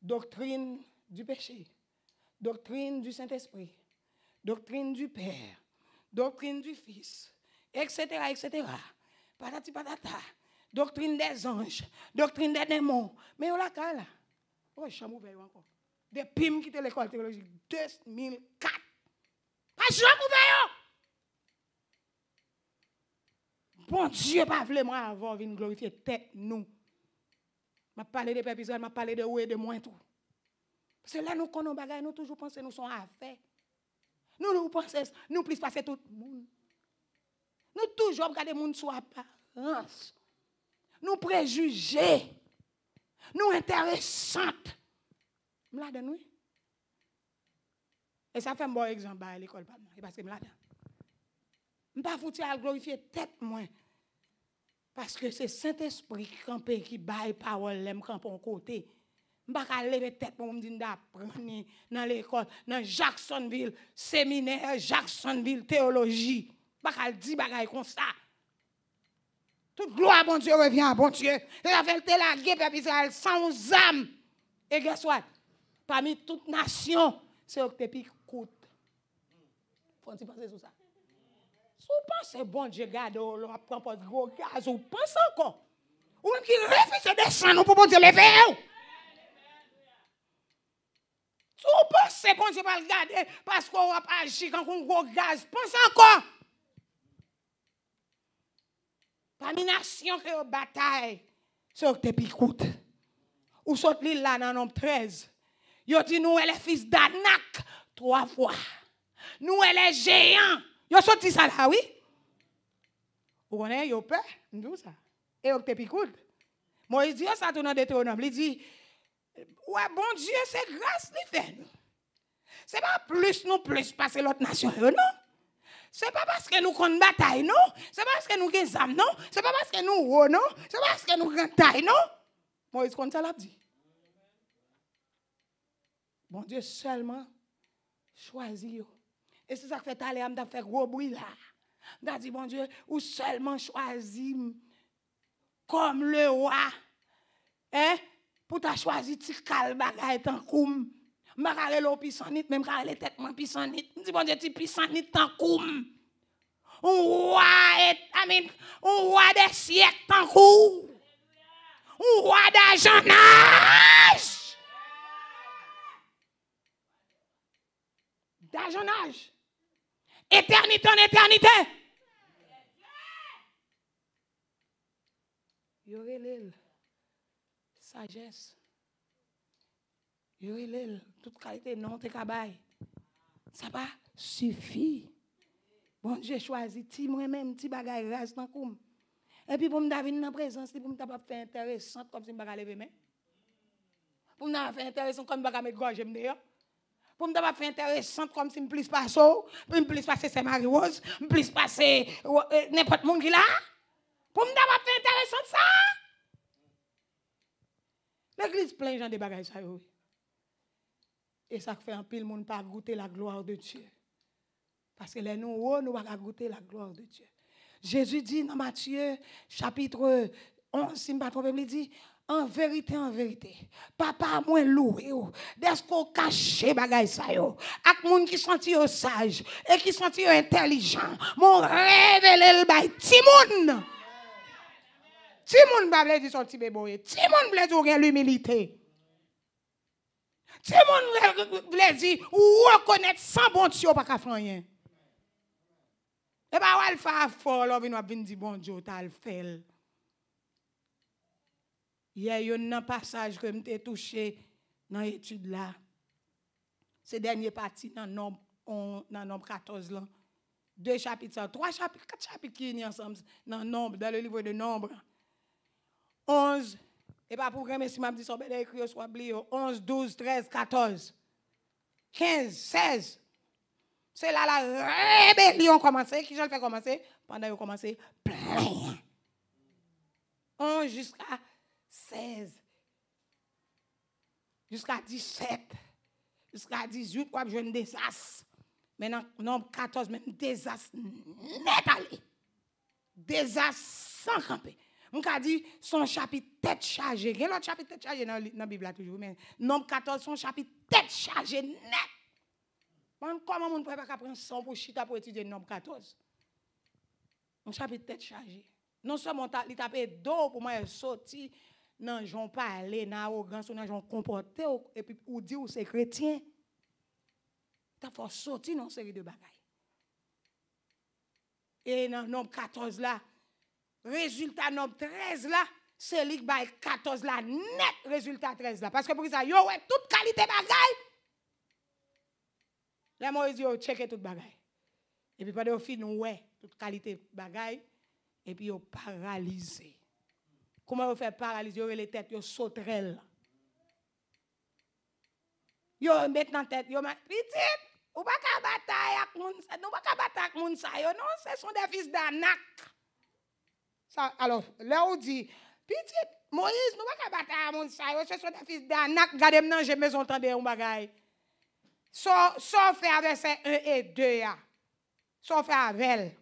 doctrine du péché, doctrine du Saint-Esprit, doctrine du Père, doctrine du Fils, etc., etc. patata, doctrine des anges, doctrine des démons. Mais on l'a qu'à là. Oh, je ouvert encore. Des pimes qui étaient l'école théologique, 2004. Pas jamais ouvert! Hein. Bon Dieu, pas moi avant, venir glorifier tête nous. Je parle de peuple je parle de oui et de moins tout. Parce que là, nous connaissons bagaille, nous toujours pensons que nous sommes affaires. Nous, nous pensons, nous plus passer tout le monde. Nous toujours regardons le monde sous apparence. Nous préjugés. Nous intéressantes. Je la dit, oui. Et ça fait un bon exemple bah, à l'école, parce que je la donne. Je ne pas à glorifier tête, moi. Parce que c'est Saint-Esprit qui campe, qui baille parole, l'aime campe en côté. Je ne vais pas lever tête pour me dire d'apprendre dans l'école, dans Jacksonville, séminaire, Jacksonville, théologie. Je ne vais pas dire comme ça. Toute gloire à bon Dieu revient à bon Dieu. La vérité la guerre, peuple Israël, sans âme. Et guess what? Parmi toutes nations, c'est au que coûte. Faut-il penser sur ça? Ou panse bon dje gade ou lop kanpon go gaz ou panse ankon? Ou mwen ki refise de san nou pou bon dje leve ou? Sou panse bon kon dje pal gade pasko wap aji kanpon go gaz? Panse ankon? Pan mi nasyon ke yo batay, se yo te pi koute, ou sot li la nan anom trez, yo ti nou e le fis danak, troa fwa. Nou e le jeyan, Yo sorti ça là, oui. Vous connaissez, yo peur, nous ça. Et yo te Moïse dit ça tourne Deutéronome, il dit Ouais, bon Dieu, c'est grâce lui fait. C'est pas plus nous plus parce que l'autre nation non. C'est pas parce que nous qu'on bataille non, c'est parce que nous des âmes non, c'est pas parce que nous Ce non, c'est parce que nous grand taille non. Moïse comme ça l'a dit. Bon Dieu seulement choisit et c'est ça que fait aller, je faire gros bruit là. Je dit, bon Dieu, ou seulement choisi comme le roi. Hein? Pour t'as choisi ti calba en coume. M'a rale l'eau pissonite, même rale tête moins Je Dis bon Dieu, tu pissonite en Un roi est, amen, un roi des siècles en koum. Un roi d'âge D'âge en âge éternité en éternité. Yo sagesse. Yo toute qualité non te cabaye. Ça va. suffit. Bon, j'ai choisi ti moi-même ti bagay reste dans koum. Et puis pour me venir dans présence, pour me pas faire intéressant comme si me levé lever Pour me faire intéressant comme si je me gorge me pour me faire intéressante comme si je plus passer, me plus passer c'est Marie-Rose, plus passer euh, n'importe monde qui là. Pour me faire intéressante ça. L'église plein de gens de bagages ça Et ça fait un pile monde pas goûter la gloire de Dieu. Parce que les nous oh, nous pas goûter la gloire de Dieu. Jésus dit dans Matthieu chapitre 11, si je ne me trompe il dit en vérité, en vérité. Papa moins loué. Des qu'on caché bagay sa yo. Ak moun qui senti yo sage et qui senti yo intelligent. Mon révélé le bay timoun. Timoun ba di son ti bébé. Timoun vle di gen l'humilité. Timoun vle di ou reconnaître sans bon Dieu pas ka franyen. Et pas wal fa fort, l'on vin di bon Dieu, t'al il y a un passage que je touché dans l'étude là. C'est dernier partie dans nombre, nombre 14 Deux chapitres, trois chapitres, quatre chapitres qui sont ensemble dans nombre, dans le livre de nombre. 11, et pas pour remercier, si m'a dit écrit soit 11, 12, 13, 14, 15, 16. C'est là la rébellion commencé, qui je fait commencer, pendant qu'on commencé plein. 11 jusqu'à 16, jusqu'à 17, jusqu'à 18, quoi, je ne désastre. Maintenant, nombre 14, même désastre net allé. Désastre sans camper. On a dit son chapitre tête chargée. Quel autre chapitre tête chargée dans la Bible toujours, mais nombre 14, son chapitre tête chargée net. Comment on ne peut pas prendre son pour chita pour étudier nombre 14? Un chapitre tête chargée. Non seulement il tapait d'eau pour moi, il sorti. nan joun pale, nan ou gansou, nan joun kompote, epi ou di ou se kretien, ta fò soti nan seri de bagay. E nan nòm 14 la, rezultat nòm 13 la, selik bay 14 la, net rezultat 13 la. Paske pou ki sa yo wè tout kalite bagay, la mò yon cheke tout bagay. Epi kwa de ou fin nou wè tout kalite bagay, epi yo paralize. Comment vous faites paralyser les têtes, vous sauterelles. Yo, mettez dans tête, yo, mettez petite. Ou pas qu'à bataille avec moun sa, ou pas qu'à bataille avec moun sa, yo, non, ce sont des fils d'Anak. Ça, alors, là, on dit, petite, Moïse, nous pas qu'à bataille avec moun sa, yo, ce sont des fils d'Anak, gardez moi j'ai maison entendre un bagaille. Sauf so, so fait avec ces 1 et 2 là. Sauf so fait avec elle.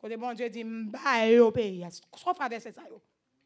Quand bon Dieu dit, m'ba yo pays, sauf avec ces ça yo.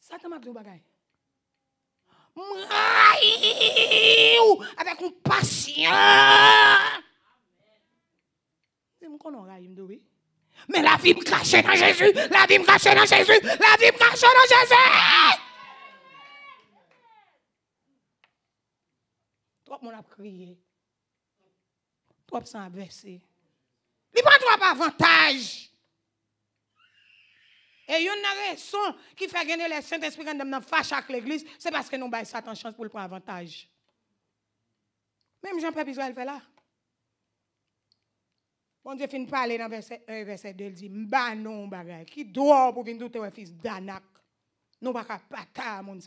Ça, tu m'as dit, bagaille. avec compassion. C'est mon qu'on raille, oui. Mais la vie me cachée dans Jésus, la vie me cachée dans Jésus, la vie me cachée dans Jésus. Trop mon a crié. Trop sans verser. Il pas trop avantage. Et il y a une raison qui fait gagner les Saint-Esprit dans la fâche avec l'Église, c'est parce que nous avons Satan chance pour le prendre avantage. Même Jean-Paul Israël fait là. Bon Dieu finit parler dans verset 1 verset 2, il dit, Mba non bagay, qui doit pour venir douter fils d'Anak, nous pas pata mon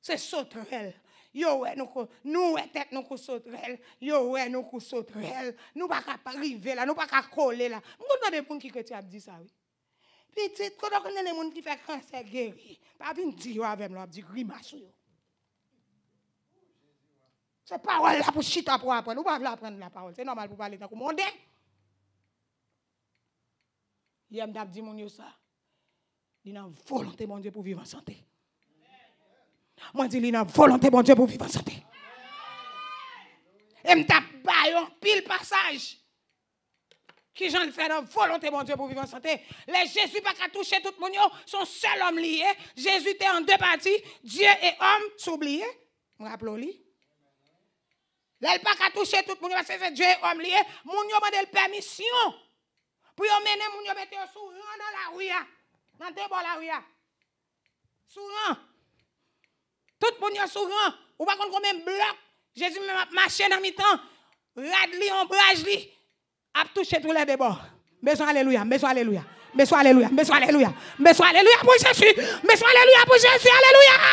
C'est sauterelle. Yo nous nous tête nous ko sauterelle. Yo nous ne sauterelle. Nous pas arriver là, nous pas coller là. nous, pour qui que tu as dit ça oui. Petite, quand on connaît les gens qui font cancer guéri, pas venir dire avec moi, dire grimace. C'est parole là pour chita pour apprendre. Vous pouvez apprendre la parole. C'est normal pour parler dans le monde. Hein. Hier, je dit mon Dieu ça. Il a volonté, mon Dieu, pour vivre en santé. Moi, je dis, il a volonté, mon Dieu, pour vivre en santé. Et je tape bah, pile passage. Qui j'en fais dans volonté, mon Dieu, pour vivre en santé. Les Jésus pas qu'à toucher tout le monde, son seul homme lié. Jésus était en deux parties, Dieu et homme s'oublier. rappelle le Là, pas qu'à toucher tout le monde parce que c'est Dieu et homme lié. Mon Dieu m'a donné permission pour yon mener mon Dieu mettre sur dans la rue. Dans deux bords la rue. Sourant. Tout le monde sourant. Ou pas qu'on même bloc. Jésus m'a marché dans mi-temps. Radli, ombrage li. A toucher tous les débords. Maison Alléluia, maison Alléluia, maison Alléluia, maison Alléluia, maison Alléluia pour Jésus, maison Alléluia pour Jésus, Alléluia.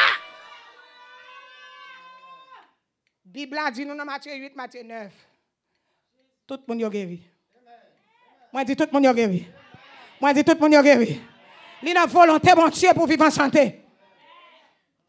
Bible a dit nous dans Matthieu 8, Matthieu 9. Tout le monde a guéri. Moi, je dis tout le monde a guéri. Moi, je dis tout le monde a guéri. Il a volonté, mon Dieu, pour vivre en santé.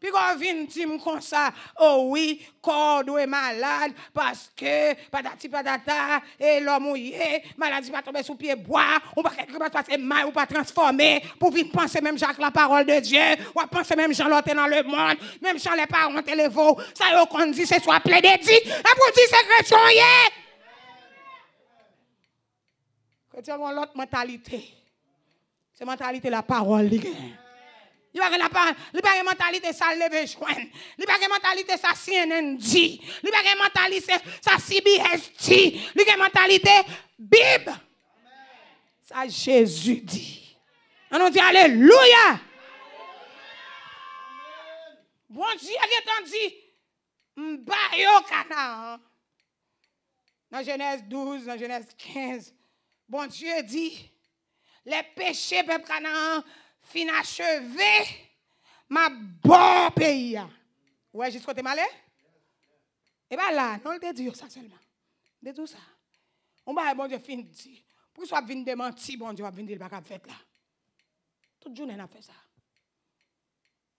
Puis quand vient team comme ça, oh oui, corps est malade parce que patati patata et l'homme mouillé, maladie va tomber sous pied bois, on pas quelque mal ou pas transformer pour vite penser même Jacques la parole de Dieu, ou penser même Jean l'autre dans le monde, même Jean les parents télévaux, ça est, qu'on dit c'est soit plein de dit, et pour dire c'est chrétien. Chrétien a l'autre mentalité. C'est mentalité la parole il n'y a pas de mentalité ça levé joindre. Il n'y a pas de mentalité ça CNN dit. Il n'y a pas de mentalité ça CBS dit. Il n'y a pas de mentalité Bible. Ça Jésus dit. On dit Alléluia. Bon Dieu, il dit Mbayo Canaan. Hein. Dans Genèse 12, dans Genèse 15, bon Dieu dit les péchés, peuple Canaan hein fin achevé ma bon pays. Ouais, tu es malé? Et bien là, non, le Dieu ça seulement. De tout ça. On va bon Dieu fin dit. Pour soit venir démenti, bon Dieu va venir le pas faire là. Toute journée n'a fait ça.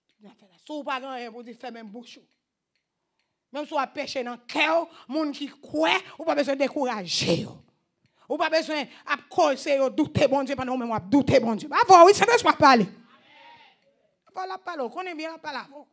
Si fait ça. Sous pas rien, hein, pour dire fait même bouche. Même si tu as péché dans cœur, monde qui croit, on pas besoin de décourager. Ou pas besoin à causer, de douter, bon Dieu, pendant que vous douter, bon Dieu. Avant, oui, c'est de soi parler. Pas la parole, connaît bien la parole.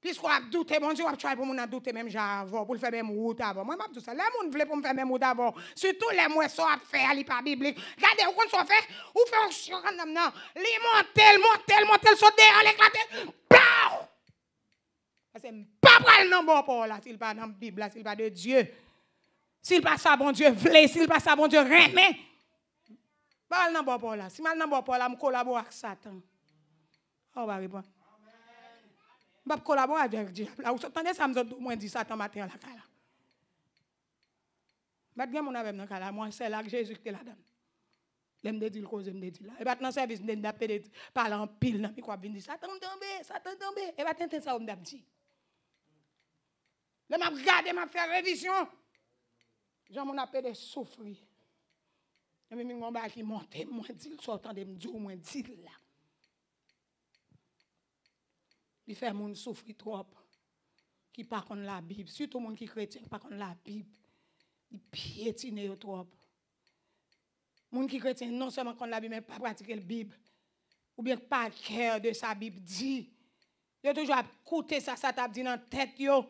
puisqu'on a douté, bon Dieu, vous avez pour vous douter même j'avoue pour le faire même route avant. Moi, je tout ça. Les gens veulent pour me faire même route avant. Surtout les mois sont à faire, les pas biblique. Regardez, vous comprenez faire Vous faites un chien, non, non. Les montels montels montels sont allez éclater. Pow! C'est pas le nom bon pour là, s'il pas dans la Bible, s'il pas de Dieu. S'il passe à bon Dieu, vle. S'il passe à bon Dieu, remet. là. Si mal dans pas là, je collabore oh, bah, avec Satan. On va répondre. Je collabore avec Dieu. vous entendez ça, je vous dit, Satan matin à la Je avec dans c'est là que Jésus là. Je me dis je me dis là. Et maintenant, service, je en pile Je Satan tombe, Satan tombe. Et maintenant, c'est ça que je me dis. Je dit, regarder, je faire révision. Jan moun apè de soufri. Mwen mwen mwen ba ki monte mwen dil, sou tan de mdou mwen dil la. Li fè moun soufri trop, ki pa kon la bib. Soutou moun ki kreten pa kon la bib, li pjetine yo trop. Moun ki kreten non seman kon la bib, men pa pratike l bib, ou bien pa kèr de sa bib di. Yo toujwa koute sa satap di nan tèt yo.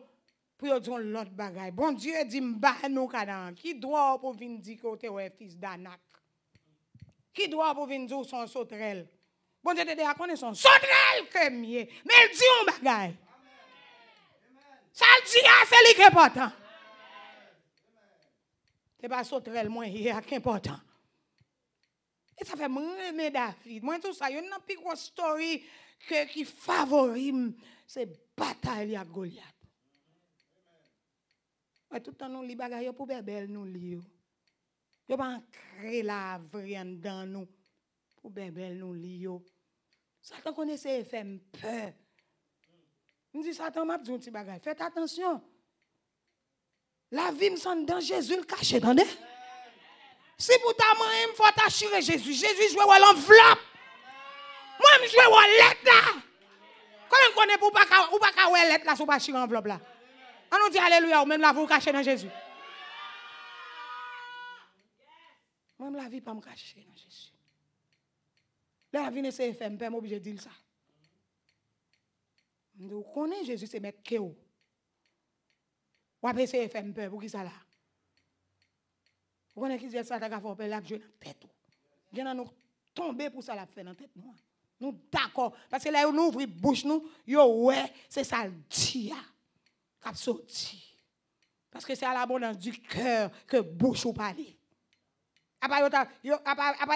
pour on dire l'autre bagaille. Bon Dieu dit m'ba nous cadan. Qui doit pour venir dire que tu fils d'Anak? Qui doit pour venir dire son sauterelle? Bon Dieu te à ah, connaître son sauterelle que mieux. Mais il dit un bagaille. Ça dit ah, c'est lui qui est important. C'est pas sauterelle moi, qui est important. Et ça fait à David. Moi tout ça, il y a une petite story qui favorise ces bataille à Goliath. Ouais, tout le temps, nous des choses pour bébé nous lire Yo pas ancré la vraie dans nous. Pour bébé nous lisons. Satan connaissait et fait peur. Il dis, Satan m'a dit un petit Faites attention. La vie me sent dans Jésus le caché, es. Si pour ta main, il faut t'assurer Jésus. Jésus joue à l'enveloppe. Moi, je joue à l'être là. Comment on connaît pour pas avoir pas l'être là, si pas l'enveloppe là? On ah, nous dit Alléluia, ou même là, vous cachez dans Jésus. Même la vie pas me cacher dans Jésus. Là, la vie ne sait faire je suis obligé de dire ça. Vous connaissez Jésus, c'est mettre Kéo. Ou après, c'est FM, pour qui ça là? Vous connaissez qui dit ça, t'as fait la jouer dans la tête. Bien, nous tomber pour ça, la fait dans la tête. Nous, nous d'accord. Parce que là, nous ouvrons la bouche, nous, yo, ouais, c'est ça le diable qui sorti. Parce que c'est à l'abondance du cœur que bouche ou parle. Après, il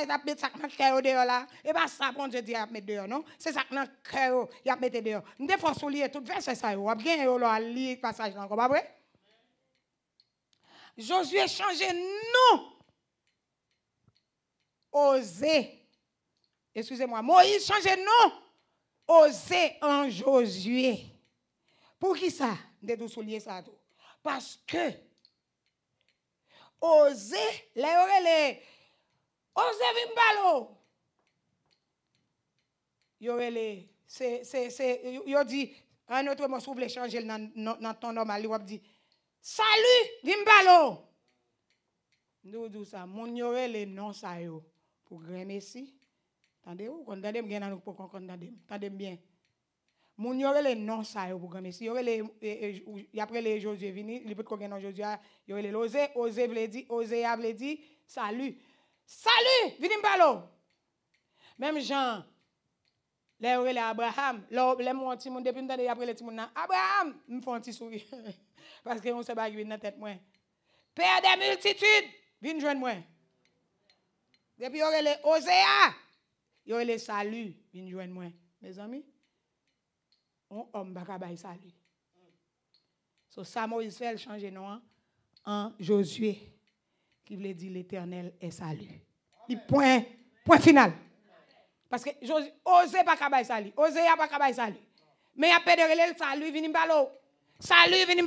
a mis ça dans le cœur dehors là. Et pas ça, bon Dieu dit, il a mis dehors, non? C'est ça dans le cœur, il a mettre dehors. Nous devons souligner tout verset ça. Vous avez bien lire le passage là, vous Josué changé non oser Excusez-moi. Moïse changé non oser en Josué. Pour qui ça? dedou sou liye sa a tou. Paske, oze, la yorele, oze vimbalo, yorele, se, se, se, yo di, anotwe monsouble chanjel nan ton nom, ali wap di, sali vimbalo, ndou dou sa, moun yorele nan sa yo, pou greme si, tade ou, kondadem gen nan ou pokon kondadem, tade mbyen, Moun yore le nan sa yo pou gome si. Yore le, e, e, yapre le Josie vini, li pou tko gen nan Josie a, yore le loze, oze vle di, oze ya vle di, salu, salu, vini mpa lo. Mem jan, le yore le Abraham, le mwen ti moun, depi mwen tade yapre le ti moun nan, Abraham, mwen fwanti souvi. Paske yon se bagi win nan tet mwen. Per de multitude, vini jwen mwen. Depi yore le oze ya, yore le salu, vini jwen mwen. Mwen, mwen, mwen, mwen. on homme pas salut. So ça Moïse fait changer nom hein? en Josué qui voulait dire l'Éternel est salut. point point final. Parce que Josué osé pas bay salut, osé pas bay salut. Mais a perdu le salut vini balo. Salut vini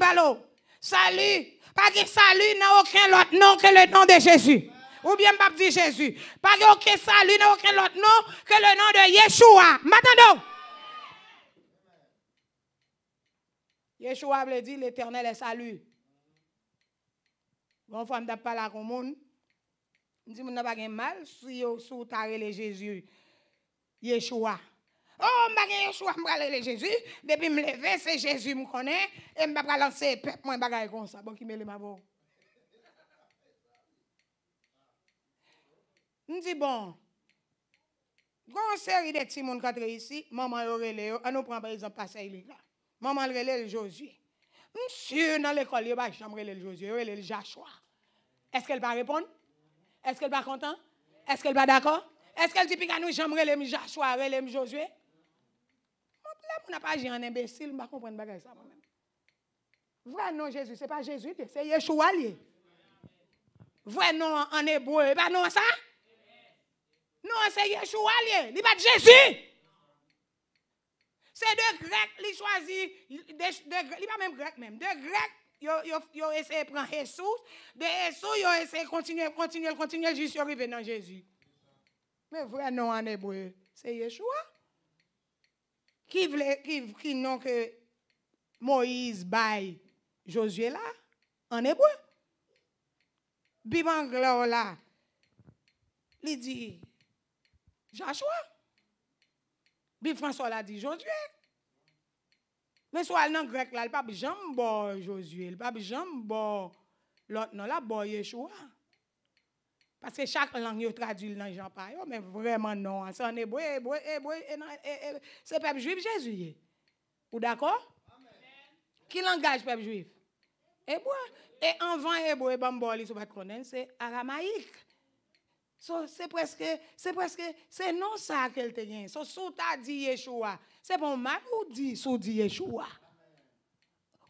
Salut, pas que salut n'a aucun autre nom que le nom de Jésus. Ou bien pas Jésus. Pas que aucun salut n'a aucun autre nom que le nom de Yeshua. Maintenant Yeshua veut dire l'éternel est salut. Bon, femme n'a pas la commune. Dit, mon n'a pas mal si tu soutarez relé Jésus. Yeshua. Oh, je Yeshua, je vais Jésus. Depuis que je me lever, c'est Jésus me connaît. Et je ne vais pas lancer peuple, je vais comme ça. Bon, qui me le m'a Je dis, bon, grande série de petits monde qui ici, maman, on nous prend par exemple, passé là. Maman le Josué. Monsieur, dans l'école, il n'y le Josué, le Joshua. Est-ce qu'elle va répondre? Est-ce qu'elle va contente? Est-ce qu'elle va d'accord? Est-ce qu'elle dit que nous, j'aimerais le Joshua, le Josué? Là, on n'a pas agi un imbécile, je ne comprends pas ça moi Vrai non Jésus, ce n'est pas Jésus, c'est Yeshua. Vrai non, en hébreu, pas eh bah, non ça? Non, c'est Yeshua, il n'est pas Jésus. C'est de grec, il choisit, de, pas même grec même, de grec, il a essayé de prendre Jésus, de Jésus, il a essayé de continuer, continuer, continuer jusqu'à arriver dans Jésus. Mais vrai nom en hébreu, c'est Yeshua. Qui, qui, non que Moïse baille Josué là, en hébreu. Bible là, il dit Joshua. Bible François l'a dit Josué. Mais soit le grec là, pape pas Josué, il pas jamais l'autre non là bon Yeshua. Parce que chaque langue traduit dans Jean paul oh, mais vraiment non, c'est en hébreu, hébreu, hébreu, c'est peuple juif Jésus. Vous d'accord Qui langage peuple juif Hébreu. Et en vain hébreu, c'est aramaïque c'est presque, c'est presque, c'est non ça qu'elle te gagne. So, sou ta dit Yeshua, c'est bon mal ou dit sous dit Yeshua.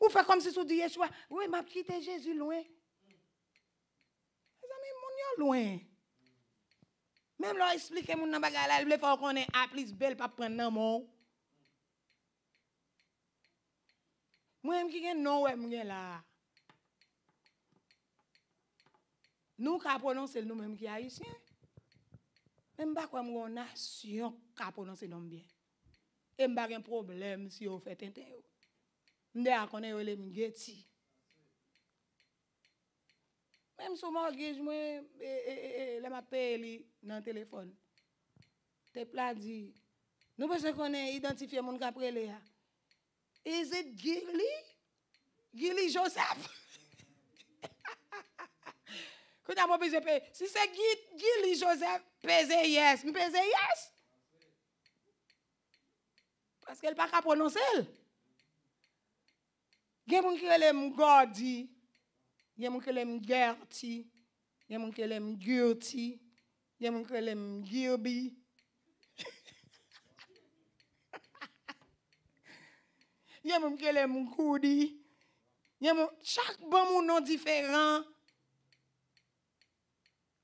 Ou fait comme si sou dit Yeshua, oui, m'a quitté Jésus loin. mes amis, Dieu loin. Même leur expliquer mon nan bagay la, faire qu'on ait A plus belle pas prendre nan mon. Moi, je suis non, ouais suis là. Nou ka prononse l nou menm ki ayisyen. Mwen bak wè mwen anasyon ka prononse l mwen biyen. Mwen bak yon problem si yon fè tenten yo. Mwen de akone yo lè mwen geti. Mwen mwen sou mwen orgej mwen lè m apè li nan telefon. Tepla di, nou mwen se konen identifiè moun ka prele ya. E zè gili? Gili josef! Gili josef! Si se gil li jose, pese yes. Mpeze yes. Paske el pa ka prononse el. Gye moun kelem gadi. Gye moun kelem gerti. Gye moun kelem girti. Gye moun kelem girbi. Gye moun kelem koudi. Gye moun chak bon moun non diferan.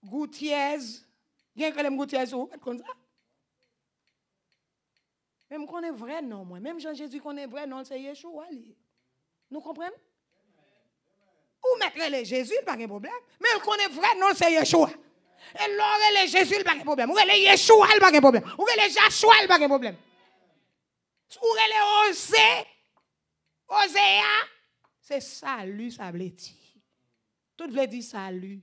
Goutiez. Vous connaissez Goutiez ou, comme ça? Même qu'on est vrai, non, moi. même Jean Jésus qu'on est vrai non, c'est Yeshua. Nous comprenons? Ou mettez le Jésus, Pas de problème. Mais qu'on est vrai, non, c'est Yeshua. Et est le Jésus, pas de problème. Ou le Yeshua, pas de problème. Ou le Joshua, pas de problème. Ou le Osé, Oséa, c'est salut, ça veut dire. Tout veut dire salut.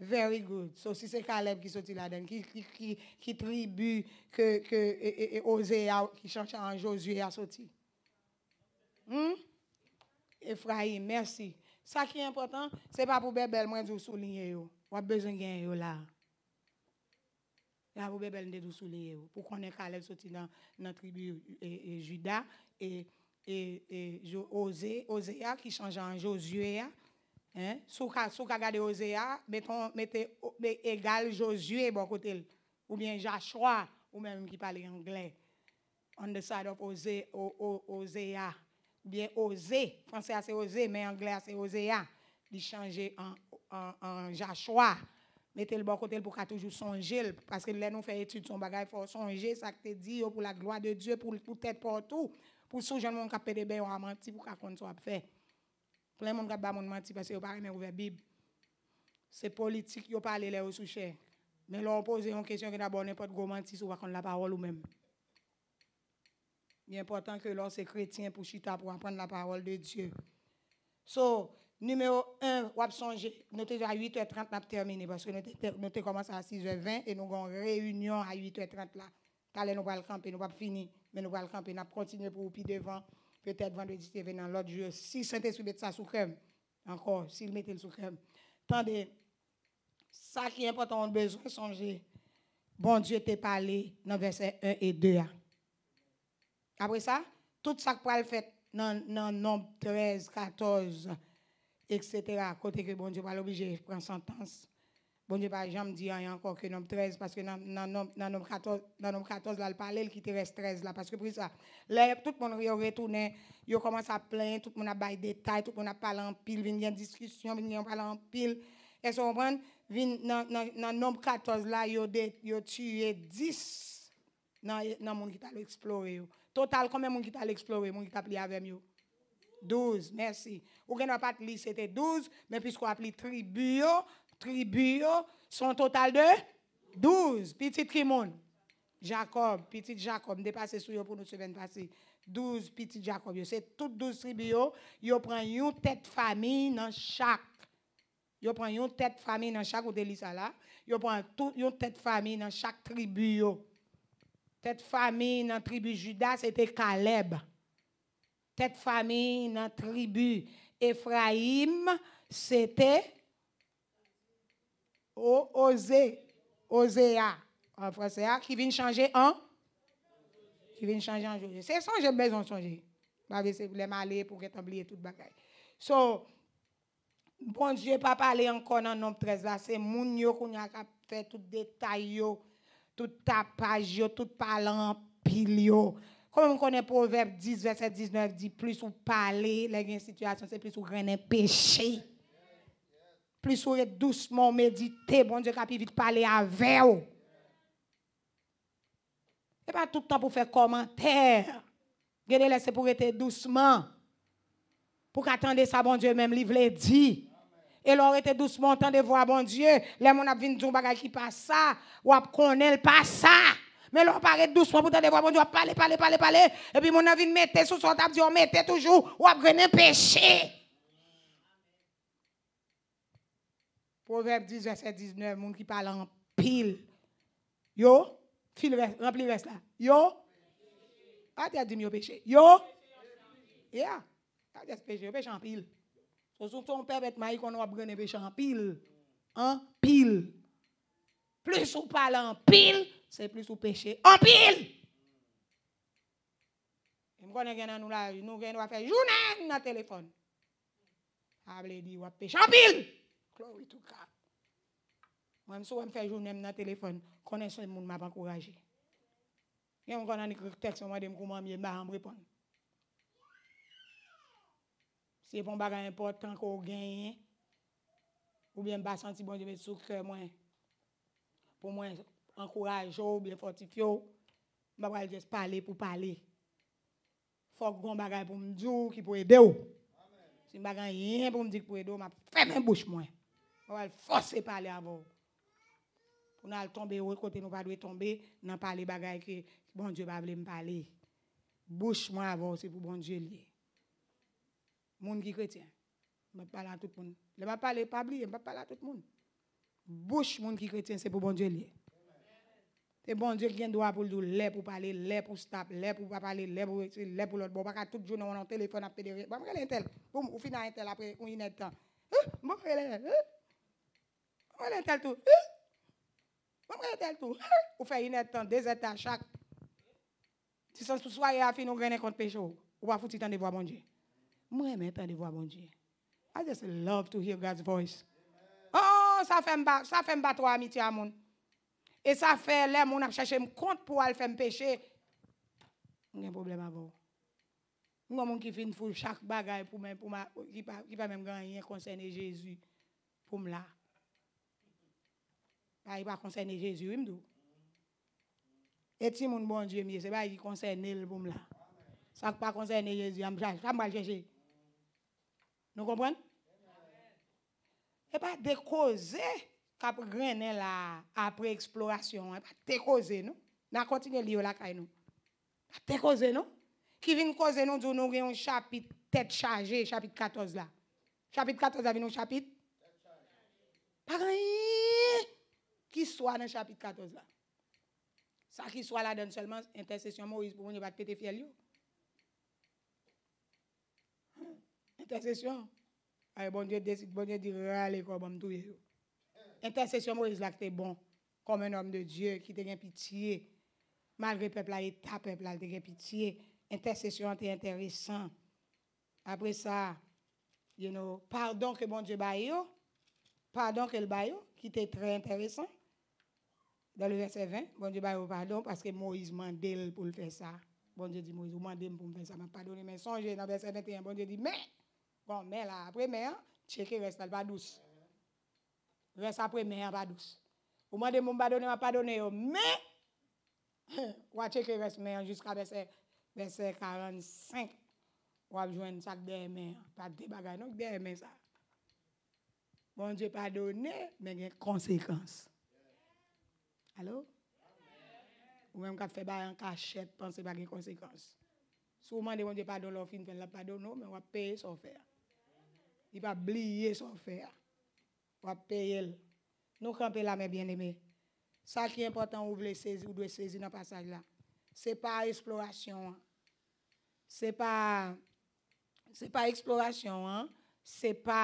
Very good. So si c'est Caleb qui sortit là-dedans, qui, qui, qui, qui que, que et, qui change en Josué a sorti. Hmm? Ephraim, merci. Ça qui est important, ce n'est pas pour bébé, moi, vous souligne. On a besoin de vous là. Il besoin de souligner. Pour qu'on ait Caleb sorti dans la tribu et, Judas et, et, qui change en Josué. Hein? souka gade Osea, mettons, mettez oh, égal Josué bon côté, ou bien Joshua, ou même qui parle anglais. On the side of Osea, Bien osé français c'est Osé, mais anglais c'est Osea. Il changer en, en, en Joshua. Mettez le bon côté pour qu'il toujours songer, parce que là nous fait étude son bagage, faut songer, ça que te dit, oh, pour la gloire de Dieu, pour, pour tête partout, pour sous jeune mon capé de bain, on a menti pour qu'on soit fait. Plein de monde qui a menti parce qu'ils n'a pas ouvert la Bible. C'est politique, ils parlent là sous chair. Mais là, on pose une question que d'abord n'importe qui menti sur la parole ou même. Il est important que l'on c'est chrétien pour chita pour apprendre la parole de Dieu. So, numéro 1, on songer. Nous à 8h30, nous terminé parce que nous avons commencé à 6h20 et nous avons une réunion à 8h30 là. Nous allons camper, nous pas finir, mais nous allons camper, nous continuer pour vous devant. Peut-être vendredi, tu dans l'autre jour. Si Saint-Esprit met ça sous crème, encore, s'il mettait sous crème. Attendez, ça qui est important, on a besoin de songer. Bon Dieu t'a parlé dans verset 1 et 2. Hein. Après ça, tout ça qu'on le fait dans, dans nombre 13, 14, etc. Côté que bon Dieu obligé prends prendre sentence. Bon, jè pa, jèm di an, yon kò kè nom 13, paske nan nom 14 la, l'palè l'kite res 13 la, paske pou yon sa. Le, tout moun yon retounen, yon koman sa plè, tout moun a bay detay, tout moun a palè an pil, vin yon diskusyon, vin yon palè an pil. E so, ou pren, vin nan nom 14 la, yon tiyè 10 nan moun ki talo explore yon. Total, kome moun ki talo explore, moun ki ta plè avèm yon? 12, mersi. Ou gen wapat li, se te 12, men pis kwa plè tribu yo, tribu, son total de 12. petits trimon. Jacob, petit Jacob, dépassé sur pour nous semaine passée. 12 petits Jacob, c'est toutes 12 tribus, ils prennent une tête famille dans chaque. yo prennent une tête famille dans chaque ça là. Ils prend une tête famille dans chaque tribu. Tête famille dans tribu Judas, c'était Caleb. Tête famille dans tribu Ephraim, c'était ose, Oséa, en français, qui vient changer en Qui vient changer en jour. C'est j'ai besoin de changer. Pas vous les m'aller pour rétablir tout le bagaille. So, bon Dieu, pas parler encore dans nom 13 là, c'est mon yo qui a fait tout détail tout tapage tout en pile Comme on connaît Proverbe 10, verset 19, dit plus ou parler, les situations, c'est plus ou grain péché plus vous êtes doucement méditer, bon Dieu, capable vite parler avec vous. Et pas tout le temps pour faire commentaire. Gardez laissez pour être doucement. Pour qu'attendez ça, bon Dieu, même livre dit. Et l'on était doucement, de voir, bon Dieu, les mon a venu bagage qui passe ça, ou connaît pas ça. Mais l'on paraît doucement pour de voir, bon Dieu, parler, parler, parler, parler. Et puis mon a venu mettre sous son table, on mettait toujours, ou a un péché. Proverbe 10, verset 19, monde ki parle en pile. Yo, fil res, rempli res la. Yo, a di mi yo peche. Yo, ya, a se peche, yo peche an pil. So sou ton pe bet mayi kon wap gane peche an pil. An pil. Plus ou pale En pile. c'est plus ou peche an pil. M konen gen nan nou la, nou gen wap fe jounen nan telefon. Able di wap peche an pil. Chloe tou kap. Mwen msou wè m fè jounèm nan telefon, konè sè moun m ap ankouraje. Mwen m konan ni krik teks yon wè dem kouman m yè m bagan m ripon. Se yè pon bagan yon portan kou gen yon, pou m yè m basan ti bon jè m soukre mwen, pou mwen ankouraje ou, biye fò ti fyo, m bagan jès pale pou pale. Fò kou kon bagan pou m djou, ki pou e de ou. Si m bagan yon pou m dik pou e de ou, m ap fè m en bouch mwen. On va le forcer parler avant. Pour nous tomber au côté, nous ne pas tomber, nous parler bagaille que bon Dieu va me parler. Bouche moi avant, c'est pour bon Dieu lié. Monde qui chrétien. Je parle à tout le monde. Je ne parle pas oublier, je parle à tout le monde. Bouche monde qui chrétien, c'est pour bon Dieu lié. C'est bon Dieu qui a droit pour le pour parler, l'air pour stop, l'air pour pas parler, l'air pour le pour l'autre. Bon, pas tout jour on a un téléphone à pédérer. Bon, quel est tel Boum, ou tel après y heure hein? de temps. Bon, est Mwen mwen entel tou. Mwen mwen entel tou. Ou fe inetan, dezetan, chak. Ti sens pou swa ye a fin ou gwenen kont pecho ou. Ou wafouti tan de vo a mwen di. E mwen mwen entan de vo a mwen di. I just love to hear God's voice. Oh, sa fe mba, sa fe mba to amiti a moun. E sa fe lè moun a chache mkont pou al fe mpeche. Mwen gen problem avou. Mwen mwen ki fin ful chak bagay pou mwen pou mwen. Ki pa mwen mganye konsen e Jezu pou mla. ne il pas Jésus, Et si mon bon Dieu, c'est pas il concerne le boum là. Ça pas concerne Jésus, hein, ça pas chercher. Nous comprenons? Et pas décoser, cap grainer là après exploration, et hein, pas non nous. N'a continuer lire la caille nous. Pas nous. Qui vient causer nous, nous avons un chapitre tête chargée, chapitre 14 là. Chapitre 14 a un chapitre. Pas rien qui soit dans le chapitre 14 là. Ça qui soit là donne seulement intercession Moïse pour ne pas péter fiel. Intercession. Ay, bon Dieu bon Dieu dit, râle comme Intercession Moïse là qui bon, comme un homme de Dieu qui t'a pitié. Malgré le peuple là, état peuple là, t'a pitié. Intercession était intéressant. Après ça, you know, pardon que bon Dieu baille, pardon que le baille, qui était très intéressant. Dans le verset 20, bon Dieu, bah, pardon, parce que Moïse m'a dit pour faire ça. Bon Dieu dit, Moïse, vous dit pour faire ça, m'a pardonné, mais songez dans le verset 21, bon Dieu dit, mais, bon, mais là, après, mais, hein, checker, reste pas douce. Reste après, mais, pas douce. Vous m'avez pour me pardonner, m'a pardonné, oh, mais, ou à checker, reste, mais, hein, jusqu'à verset, verset 45, ou à joindre ça derrière, pas de bagages, non, derrière, mais ça. Bon Dieu, pardonné, mais il y a conséquences. Alo? Ou menm ka fe bayan kachet, panse bagen konsekans. Souman de mwen de pa do lo fin, pen la pa do nou, men wap peye son fer. Di pa bliye son fer. Wap peye el. Nou kanpe la men bien eme. Sa ki important ou wè sezi, ou wè sezi nan pasaj la. Se pa eksplorasyon. Se pa, se pa eksplorasyon, se pa,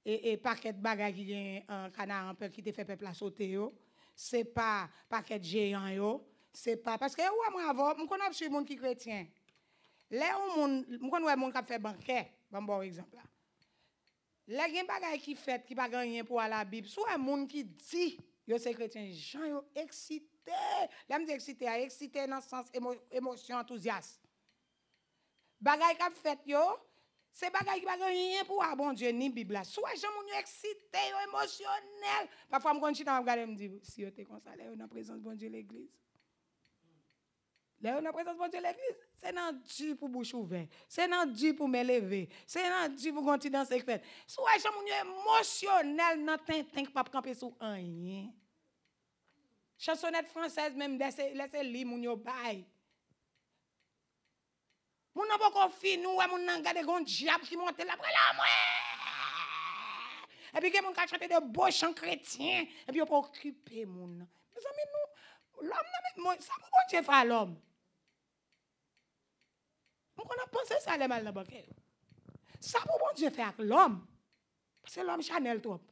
e, e paket bagay ki jen kanan, an pek ki te fe pe plasote yo, c'est pas paquet géant yo, c'est pas parce que je moi connais qui chrétien. chrétiens. Je connais des gens qui fait Je bon bon exemple là. gen qui fait qui pas pour la Bible, soit qui dit yo c'est chrétien, gens yo excité. Là me excité, excité dans le sens émotion enthousiaste. Bagay qui fait yo Se bagay ki bagay yin pou a bon diyo ni bibla. Sou a jan moun yo eksite yo emosyonel. Pa fwa m konjit an wap gade m diyo, si yo te konsa, bon le yo nan prezons bon diyo l'eglis. Le yo nan prezons bon diyo l'eglis. Se nan diyo pou bouchou ven, se nan diyo pou me leve, se nan diyo pou konti dan sekvet. Sou a jan moun yo emosyonel nan tenk-tenk pa pranpe sou an yin. Chansonet fransez men m lese li moun yo bayi. Moun nan bo kon fi nou, e, moun nan gade goun diap ki monte la pre la moun. Epi gen moun ka chante de bo chan kretien, epi yo pou kripe moun. Moun nan moun, lom nan moun, sa pou bon je fwa lom? Moun kon nan pense sa le mal nan baken. Sa pou bon je fwa lom? Pase lom chanel top.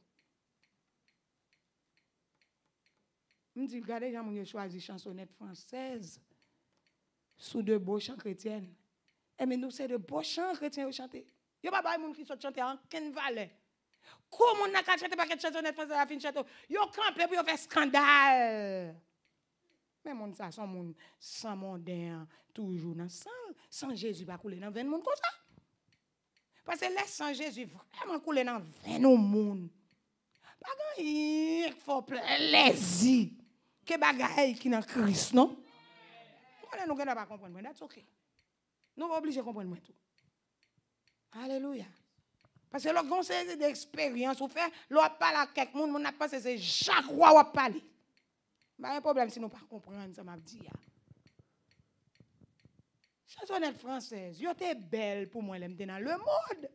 Moun di gade jan moun yo chwazi chansonet fransez, sou de bo chan kretien. Et eh, mais nous, c'est de beaux chants chrétiens qui chantent. Il n'y a pas de monde qui sont chanter en quelle valeur. Comment on a qu'à chanter pas quelque chose honnête français à fin chanter? Ils ont campé pour faire scandale. Mais mon ça, sans monde, sans mondain, toujours dans sang, sans Jésus pas couler dans 20 monde comme ça. Parce que laisse sans Jésus vraiment couler dans 20 au monde. Pas grand il faut plaisir. Que bagaille qui dans Christ, non? On ne nous pas comprendre, mais c'est ok. Nous sommes obligés de comprendre tout. Alléluia. Parce que lorsqu'on c'est d'expérience, Vous fait, l'on parle à quelqu'un, on n'a pas c'est chaque roi qui parle. Il bah, a un problème si nous ne comprenons pas ça, m'a dit. Chansonnette française, yo était belle pour moi, elle dans le monde.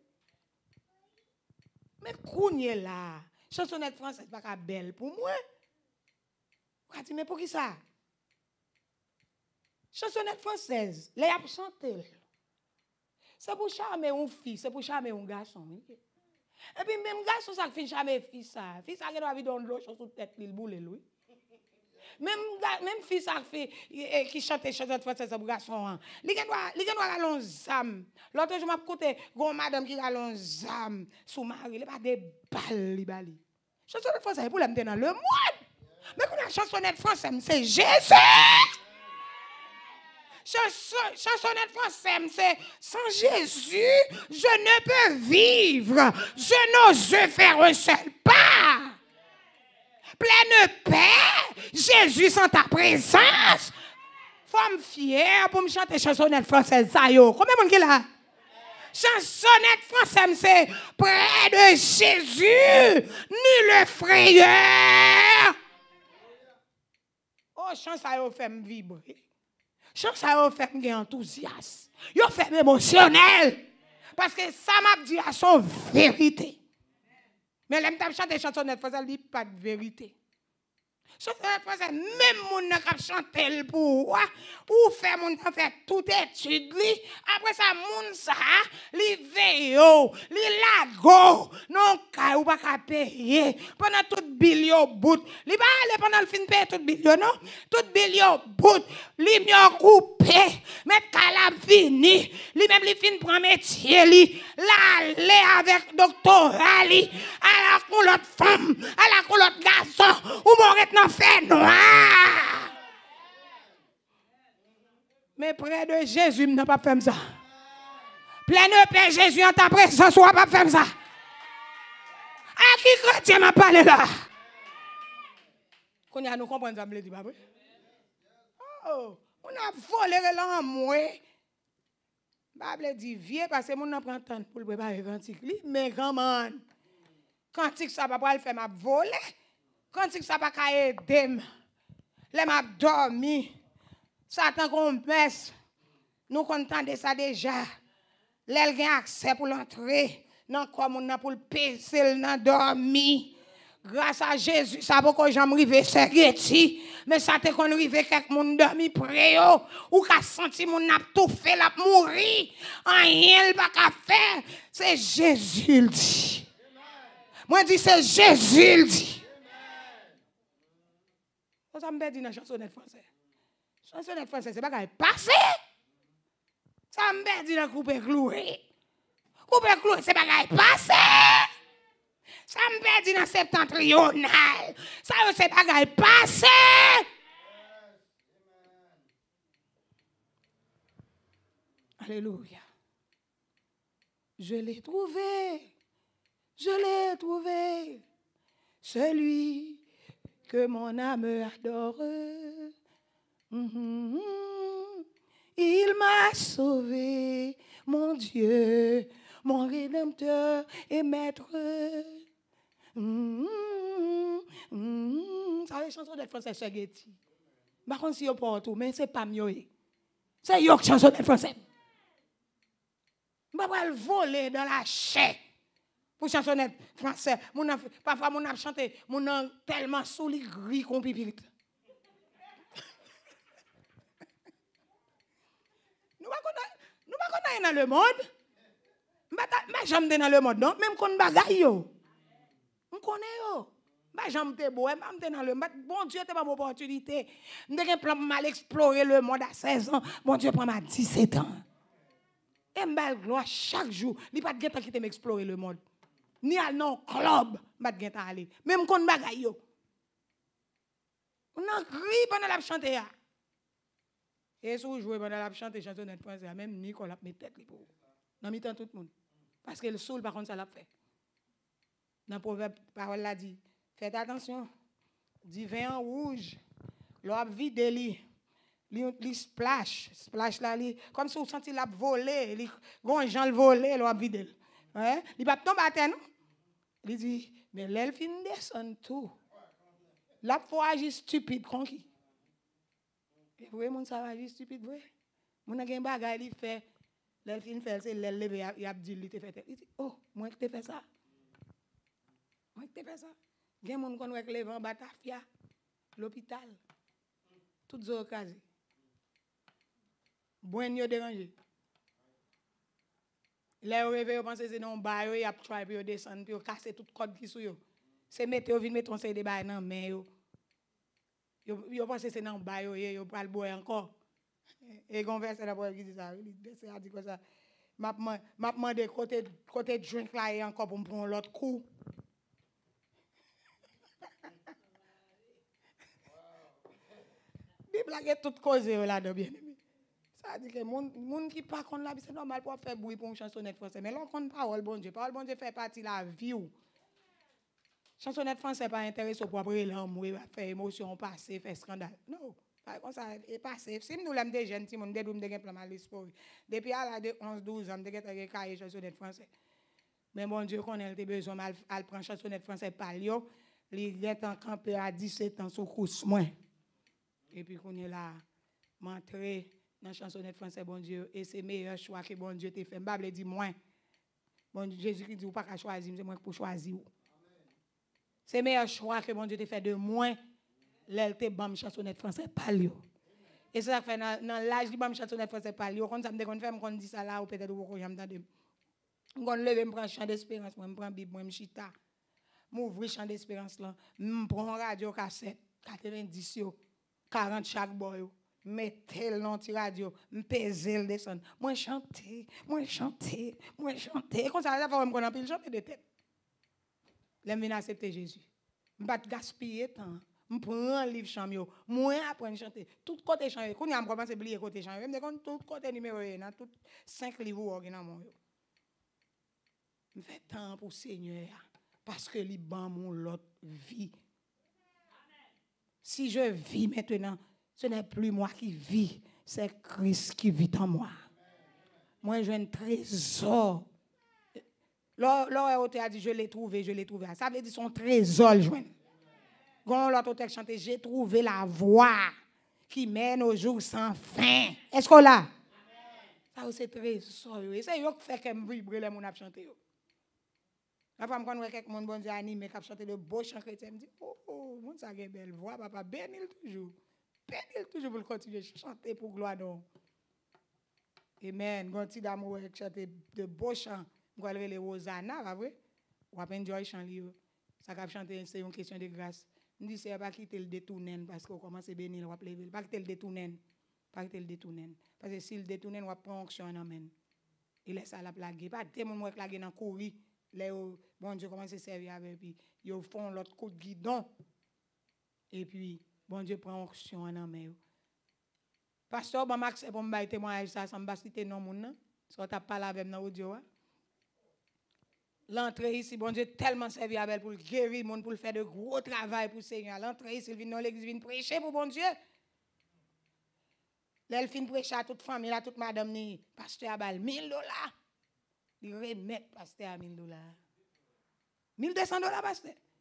Mais kounye là, chansonnette française pas belle pour moi. Pourquoi mais pour qui ça Chansonnette française, les a chanter. C'est pour charmer un fils, c'est pour charmer un garçon. Et puis même garçon ça fait jamais fils. ça. Fils, ça qui doit dans l'eau sur tête, il boule lui. Même même fils ça eh, qui chante chansonnette française pour garçon. Il hein. doit il doit à zam. L'autre jour m'a côté grand madame qui a zam sous marie il pas des balles, balles. Chansonnette française pour la mettre dans le monde. Mais quand la chansonnette française c'est Jésus chansonnette française, c'est sans Jésus, je ne peux vivre. Je n'ose faire un seul pas. Pleine paix, Jésus sans ta présence. Femme fière pour me chanter chansonnette française, ça est Combien de qui là? chansonnette française, c'est près de Jésus, nulle frayeur. Oh, chance à fait me vibrer. Chanson ça, va faire une enthousiasme. Vous faites émotionnel. Parce que ça m'a dit à son vérité. Mais je chante elle chanter chanson, elle faisait pas de vérité. Sauf que pas même moun nan kap chante pou ou fait mon nan fait tout étude après ça sa moun sa, li veyo, oh, li lago, non ka ou pa ka peye, pendant tout bilio bout, li ba ale pendant fin peye tout bilio non? Tout bilio bout, li mion mais met kalab fini, li même li fin pran métier li, la le avec doktora li, à la femme à à la l'autre garçon ou moun retenant fait noir. Mais près de Jésus, je pas fait ça. Plein de paix, Jésus, en ta présence, on pas fait ça. À qui chrétien m'a parlé là? Qu'on y a nous comprendre, ça me dit, pas Oh, on a volé l'amour. Bible dit vieux parce que mon n'a prend temps pour le préparer cantique mais comment quand ça va pas le faire m'a voler quand ça ça pas ka edem, les m'a dormi, satan kon mes, nou kontande sa deja, lel pour l'entrée, pou l'antre, nan mon moun nan pou l'pesel nan dormi, grâce à Jésus, ça que de gens c'est serreti, mais ça te qu'on river quelques monde dormi près ou qu'a senti mon n'a tout fait l'a mourir, rien pas faire, c'est Jésus dit. Moi dit c'est Jésus dit ça, me dit dans la chansonnette française. Chansonnette française, c'est pas qu'elle passée. Ça me dit dans coupe cloué. Coupe cloué, c'est pas qu'elle passée. Ça me dit dans septentrional. Ça, c'est pas qu'elle passée. Alléluia. Je l'ai trouvé. Je l'ai trouvé. Celui que mon âme adore. Mhm. Il m'a sauvé, mon Dieu, mon Rédempteur et Maître. Mhm. Mhm. Ça, c'est Ça, chanson chansons de Français Chagetti. Par contre, si on prend tout, mais c'est pas mieux. C'est une chanson de Français. Je vais voler dans la chair. Pour chansonnette français, mon parfois mon a chanté, mon a tellement souli gris qu'on pipirite. nous ne connaissons pas dans le monde. Je ne dans le monde, non? Même quand bagaille yo. On connaît yo. Je j'aime te beau, je dans le monde. Bon Dieu, tu pas mon opportunité. Je plan mal explorer le monde à 16 ans. Bon Dieu, monde ma 17 ans. Et je gloire chaque jour. Il n'y a pas de temps qui t'aime explorer le monde ni al non club mat gen ta ale. Mem kon bagay yo. On a cri pendant la chante ya. Et sou joué pendant la chante chante net point même ni kon la met tête li pour. Nan mitan tout le monde. Parce que le soul par contre ça l'a fait. Dans proverbe parole l'a dit, faites attention. divin rouge, l'eau vide vidé li. Li, splash, splash la li, comme si vous sentiez la volé li gonjan le voler, l'eau vide Hein? Il va tomber à terre, non? Il dit, mais l'elfine descend tout. La faut agir stupide, conquis. Vous voyez, mon ça agir stupide, vous voyez? Mon a un bagage, il fait, l'elfine fait, c'est l'élève, il a dit, il te fait, il dit, oh, moi qui te fait ça. Moi qui te fait ça. Il y a des gens qui ont levé en Batafia, l'hôpital. Toutes les occasions. Bon, il y a dérangé. Lè ou e ve yo panse se nan bayo e ap chwa epi yo desan epi yo kase tout kod kisou yo. Se mette yo vin metton se de bay nan men yo. Yo panse se nan bayo e yo pral boye anko. E konverse la boye ki di sa. Map man de kote drink la e anko pou mpron lot kou. Bi blage tout koze yo la do bieni. Ça que qui pas contre la c'est normal pour faire bruit pour une chansonnette française. Mais là, on compte parole, bon Dieu. Parole, bon Dieu, fait partie de la vie. Chansonnette française, pas d'intérêt pour propre l'homme, faire émotion, passer, faire scandale. Non. Par ça est passé. Si nous l'aimons des jeunes, si nous des plans mal Depuis à l'âge de 11, 12 ans, nous avec des cahiers chansonnette français. Mais mon Dieu, qu'on a besoin elle prend chansonnette français par Lyon, il est en campé à 17 ans sous course moins. Et puis qu'on est là, montré dans la chansonnette française, bon Dieu, et c'est le meilleur choix que bon Dieu t'a fait. Bible dit moins. Bon Jésus-Christ dit, vous pas qu'à choisir, c'est moi pour choisir. C'est le meilleur choix que bon Dieu t'a fait de moins. Là, t'a bam chansonnette française, pas Et c'est ça que fait dans, l'âge, il bam chansonnette française, pas lui. Quand ça me déconne, quand dit ça là, ou peut-être vous voyez, je quand je prends un chant d'espérance, je prends Bible, je chita. Je ouvre le chant d'espérance, là, je prends radio cassette, 90, 40 chaque boy mettez-le dans radio, m'pèse le descend. Moi, chanter, moi, chanter, moi, chanter. Comme ça, va prendre un de tête. accepter Jésus. Je gaspiller temps. Je livre chant, moi, apprendre à chanter. Tout côté quand je commence à côté je tout côté numéro tout cinq livres temps pour Seigneur, parce que li mon lot vie. Si je vis maintenant, ce n'est plus moi qui vis, c'est Christ qui vit en moi. Moi, j'ai un trésor. L'autre a dit, je l'ai trouvé, je l'ai trouvé. Ça veut dire son trésor, je Quand l'autre a chanté, j'ai trouvé la voie qui mène au jour sans fin. Est-ce qu'on l'a? Ça, c'est trésor. C'est eux qui fait que je les gens à chanter. La femme, quand on quelqu'un qui a animé, qui a chanté de beaux chants chrétiens, me dit, oh, oh, mon ça a une belle voix, papa, bénis toujours pénible. Toujours pour continuer à chanter pour gloire. Non. Amen. Gonti d'amour, chanter de beaux chants. Nous les Hosanna, va vrai? On va enjoyer joy chant Ça va chanter, c'est une question de grâce. On dit c'est pas quitter le détournen parce qu'on commence à bénir, on va lever. Pas quitter le détournen. Pas quitter le détournen. Parce que si le détournen, on va prendre onction, amen. Il laisse à la plague. Pas des que la plaguent dans courir. Les bon Dieu commence à servir avec puis ils font l'autre coup de guidon. Et puis Bon Dieu prend onction en main. Pasteur, bon Max, pour me bailler témoignage ça, ça me citer non mon nom. Si on t'a parlé avec dans audio. Hein. L'entrée ici, bon Dieu tellement servi à elle pour guérir monde, pour faire de gros travail pour le Seigneur. L'entrée ici, il vient dans l'église, il vient prêcher pour bon Dieu. Elle fin prêcher à toute famille, à toute madame, ni pasteur à balle, 1000 dollars. Il remet pasteur à 1000 dollars. 1200 dollars, pasteur.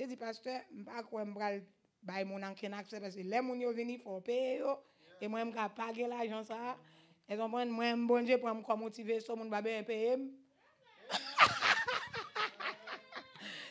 Se di paste, m pa kwen m bral bay moun ankenak se, pese lem moun yo vini pou pe yo, e mwen m ka page la, jan sa, e zonpwen mwen m bonje pou m komotive so moun baben pe em.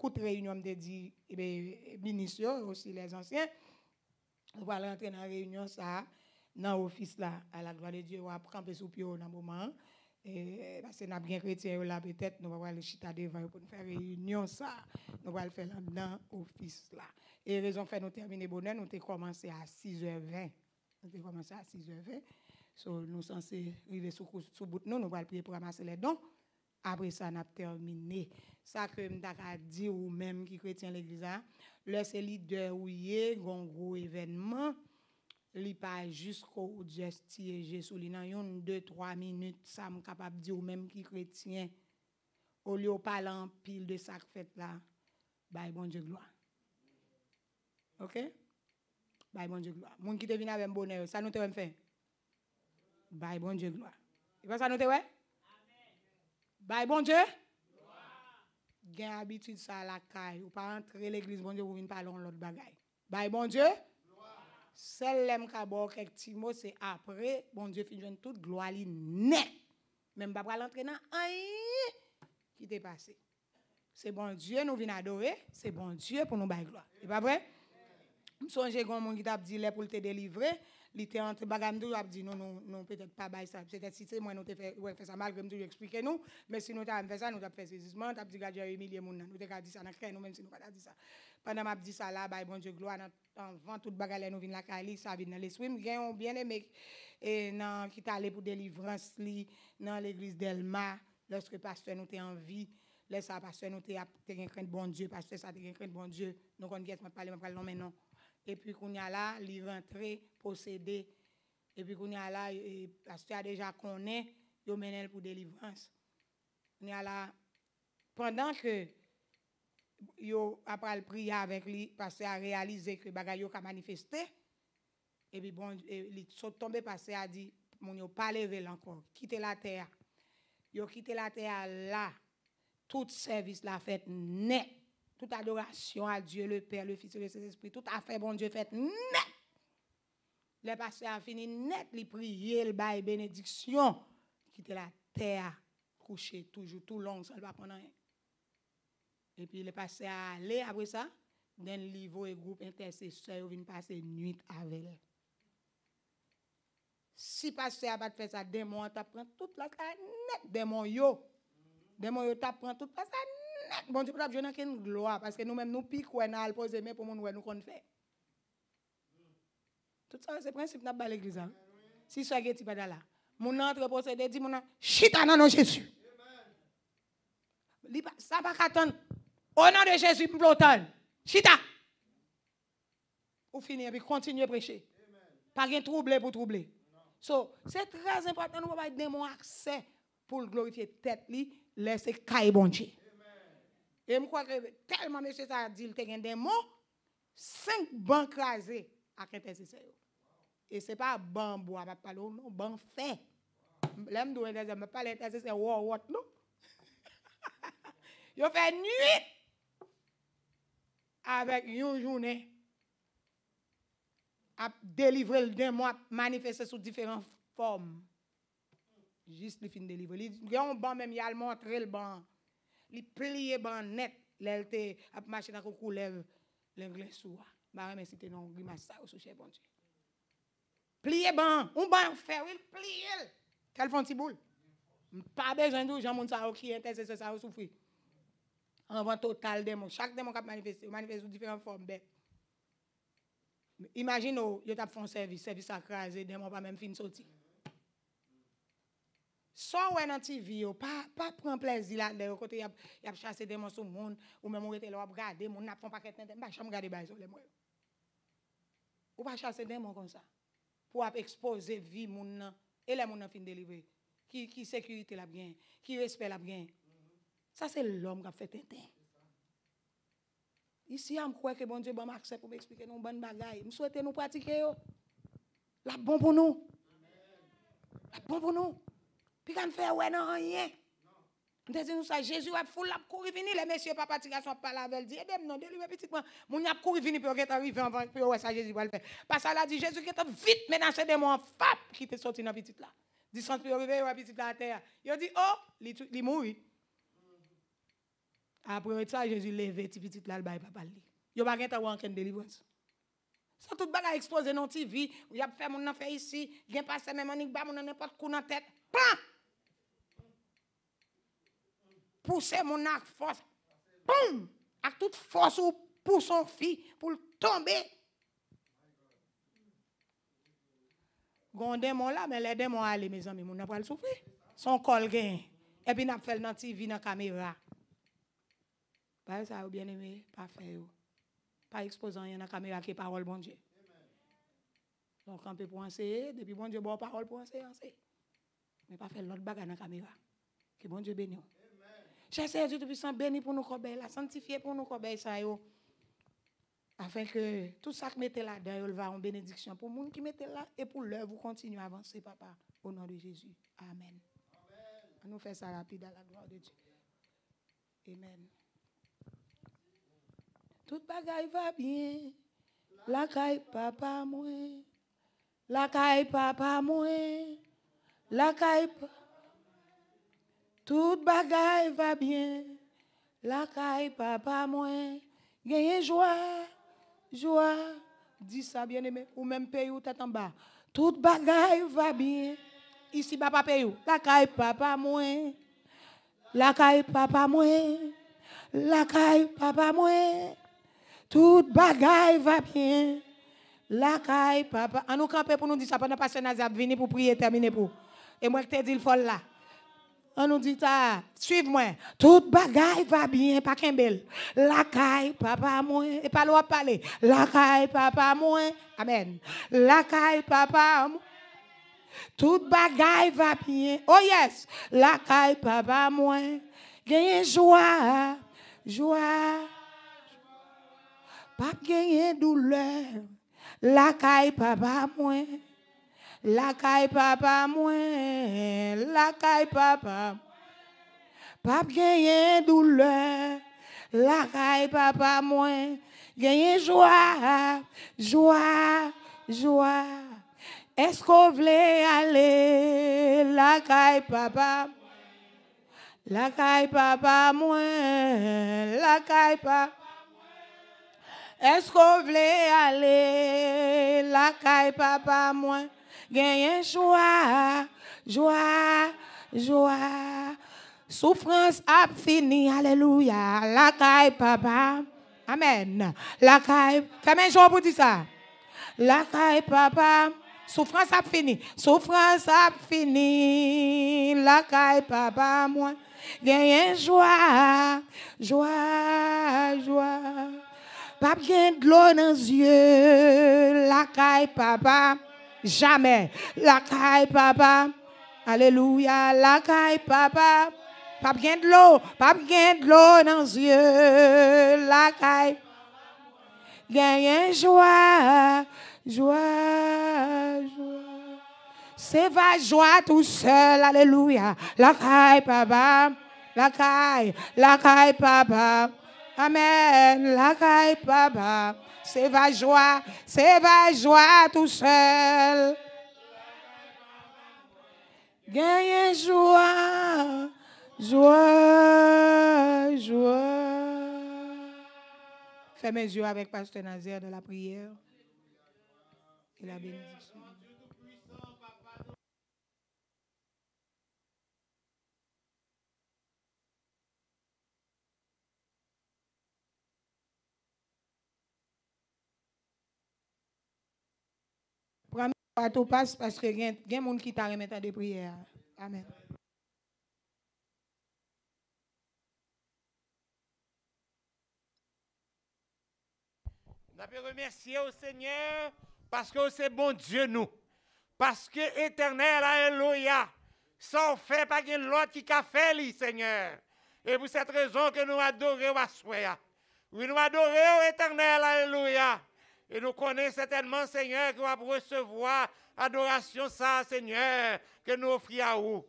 coute réunion, on dit, eh ben, ministres, aussi les anciens, on va rentrer dans la réunion, ça, dans l'office, là, à la gloire de Dieu, on va prendre sous pied dans moment. Et, eh, parce que bien chrétien là, peut-être, nous va aller chita devant pour nous faire réunion, ça. Nous le faire dans l'office, là. Et raison fait, nous terminer bonheur, nous avons commencé à 6h20. Nous avons commencé à 6h20. So, nous sommes censés arriver sous, sous bout, nous, nous va prier pour ramasser les dons. Après ça, on a terminé. Sakre m tak a di ou mèm ki kretien l'eglizan. Le seli de ou ye, gongrou evenman, li pa jisko ou jesti e jesou li nan yon 2-3 minute sa m kapap di ou mèm ki kretien ou li ou palan pil de sakret la. Baye bon je gloa. Ok? Baye bon je gloa. Moun ki te vina ve m bonè, bon e sa nou te wè m fè? Baye bon je gloa. Iwa sa nou te wè? Baye bon je? gagne habitude ça la caille ou pas entrer l'église bon Dieu pour venir parler l'autre bagaille bye bon Dieu celle l'aime ka bo quelques petits mots c'est après bon Dieu fin joindre toute gloire il net même pas l'entrer dans rien qui t'est passé c'est bon Dieu nous vient adorer c'est bon Dieu pour nous bailler gloire c'est pas vrai me songe gon mon qui t'a dit là pour te délivrer li entre bagam dou a non non non non peut-être pas bay ça Peut-être si c'est moi on te fait ouais fait ça malgré nous expliquer nous, mais si nous t'a fait ça nous t'a fait saisissement, t'a dit gardien humilier moun nan. Nou te ka di ça nan clair nous même si nous pas dit ça. Pendant m'a dit ça là, bay bon Dieu gloire dans en vent toute bagarre nous vin la cali ça vin dans les swim, gen bien aimé et nan qui t'allé pour délivrance li dans l'église d'Elma lorsque pasteur nous était en vie. Laisse ça, pasteur, nous t'a crainte bon Dieu, pasteur, ça, t'a crainte bon Dieu. Nous, on dit, parler m'a je parle, non, mais non et puis qu'on y a là, il rentré possédé. Et puis qu'on y a là, parce a déjà est il mène pour délivrance. On y a là, pendant que yo après le prier avec lui, parce qu'il a réalisé que bagaille a manifesté, et puis bon, il est tombé parce qu'il a dit, mon yo pas levé encore, quitter la terre. Yo quitté la terre là, tout service la fait net toute adoration à Dieu, le Père, le Fils et le Saint-Esprit, tout affaire fait bon Dieu fait net. Le pasteur a fini net, il prié, il bail bénédiction, quitter la terre, coucher toujours tout long, ça ne va pas rien. Et puis le passé a allé après ça, dans le niveau et groupe intercesseur, il vient passer nuit avec elle. Si pasteur n'a pas fait ça, démon, tu toute la ah, net, démon yo. Démon tu toute la ah, bon Dieu, peut je n'ai qu'une gloire, parce que nous-mêmes, nous piquons, nous avons posé, mais pour nous, nous qu'on fait. Tout ça, c'est le principe de l'église. Hein. Si ça est pas là, mon entre procédé dit, mon chita non Jésus. Ça va attendre. Au nom de Jésus, l'automne. Chita. Ou finir, puis continuer à prêcher. Pas un trouble pour troubler. So, c'est très important, nous avons de démon accès pour glorifier tête, laisser caille bon E mkwa ke telman mesye sa di lte gen den moun, 5 ban klaze ak entese se yo. E se pa ban bo a bat palo, nan ban fe. Lem do entese, mwen pal entese se yo wot nou. Yo fe nuit! Avèk yon jounen, ap delivre l den moun ap manifeste sou diferant form. Jist li fin delivre. Li gen yon ban men mi al montre l ban. Li pliye ban net lèl te ap machè nan koukou lèv lèv glè souwa. Barè mè sitè nan ou glima sa ou sou chè bon chè. Pliye ban, ou ban ou fè, wèl pliye lèl. Kèl fon tiboul. M pa bejèndou jan moun sa ou kiye, tèl se sa ou soufwi. An van total demon. Chak demon kap manifeste, ou manifeste ou diferent form bè. Imagin nou, yo tap fon servis, servis akraze, demon pa mèm fin soti. Soit ouais dans TV, pas pas prendre plaisir là de côté y a y a chasser des monstres monde ou même on était là regarder mon n'a font paquet tête, bah jamais regarder bail sur les moi. Ou pas chasser des monstres comme ça pour exposer vie moun et les moun nan fin délivrer. Qui qui sécurité la bien, qui respect la bien. Ça c'est l'homme qui a fait tintin. Ici, je crois que bon Dieu bon accès pour m'expliquer nos bonnes bagages Je souhaite nous pratiquer. La bon pour nous. La bon pour nous. Puis quand fait ouais non rien. On te dit nous ça Jésus a foule l'a courir venir les messieurs pas partir son parler. là elle dit aide eh ben, non de lui petit moi mon a courir venir pour qu'être arrivé avant pour oh, ouais ça Jésus va le faire. Parce qu'elle a dit Jésus qui est vite menacer des mots fap qui te sorti dans petite là. Dis sans puis arriver ouais petite la terre. Il dit oh li li mouri. Après ça Jésus levé petit petite là le bail papa li. Yo pas qu'être en délivrance. Ça tout bagay explosé dans TV, y a fait mon affaire ici, gen passer même en mon n'importe quoi dans tête. Plan pousser mon arc force, boum, avec toute force pour son fils, pour tomber. Gon démon là, mais les démons aller, mes amis, mon n'a pas le Son col gain. Et puis, n'a fait dans TV, dans la caméra. Pas bah, ça, bien aimé, pas fait. Pas exposant, il y a dans la caméra qui parole, bon Dieu. Donc, on peut penser, depuis bon Dieu, bon parole pour enseigner. Mais pas faire l'autre bagarre dans la caméra. Que bon Dieu bénisse. Chasseur Dieu Tout-Puissant, bénir pour nous, corbeilles, la sanctifier pour nous, corbeilles, ça, Afin que tout ça que mettez là dedans il va en bénédiction pour le monde qui mettez là et pour l'œuvre, vous continuez à avancer, papa. Au nom de Jésus. Amen. On nous fait ça rapide à la gloire de Dieu. Amen. Tout bagaille va bien. La caille papa moué. La caille papa moué. La caille papa. Tout bagay va bien, la caille papa moins. Gagne joie, joie, dis ça bien aimé, ou même pays ou tête en bas. Tout bagay va bien, ici papa pays ou, la caille papa moins. la caille papa moins, la caille papa moins. tout bagay va bien. La caille, papa. On nous camper pour nous dire ça pendant Nazab, venir pour prier, terminer pour. Et moi, je te dis le fol là. On nous dit ça, ah, suive-moi. Tout bagaille va bien, pas qu'un bel. La caille, papa, moi. Et pas loin parler. La caille, papa, moi. Amen. La caille, papa, moi. Tout bagaille va bien. Oh yes. La caille, papa, moi. Gagne joie. Joie. Pas gagner douleur. La caille, papa, moi. La caille papa moins, la caille papa. Pape gagne douleur, la caille papa moins. Gagner joie, joie, joie. Est-ce qu'on voulait aller la caille papa? La caille papa moins, la caille papa. Est-ce qu'on voulait aller la caille papa moins? Gagnez joie, joie, joie. Souffrance a fini, alléluia. La caille, papa. Amen. La caille, un jour pour dire ça? La caille, papa. Souffrance a fini. Souffrance a fini. La caille, papa, moi. Gagnez joie, joie, joie. Papa, gen de l'eau dans les yeux. La caille, papa. Jamais. La caille, papa. Alléluia. La caille, papa. Pas bien de l'eau. Pas bien de l'eau dans les yeux. La caille. Gagne joie. Joie, joie. C'est va joie tout seul. Alléluia. La caille, papa. La caille. La caille, papa. Amen. La caille, papa c'est va joie, c'est va joie tout seul. Gagne joie, joie, joie. Fais mes yeux avec Pasteur Nazaire de la prière il a béni. Pas tout passe parce que il y a des monde qui t'a à des prières. Amen. Nous remercier au Seigneur parce que c'est bon Dieu nous. Parce que éternel, alléluia. Sans fait, pas qu'il loi qui a fait, lui, Seigneur. Et pour cette raison que nous adorons à Oui, nous adorons éternel, alléluia. Et nous connaissons certainement, Seigneur, que nous allons recevoir adoration, ça, Seigneur, que nous offrons à vous.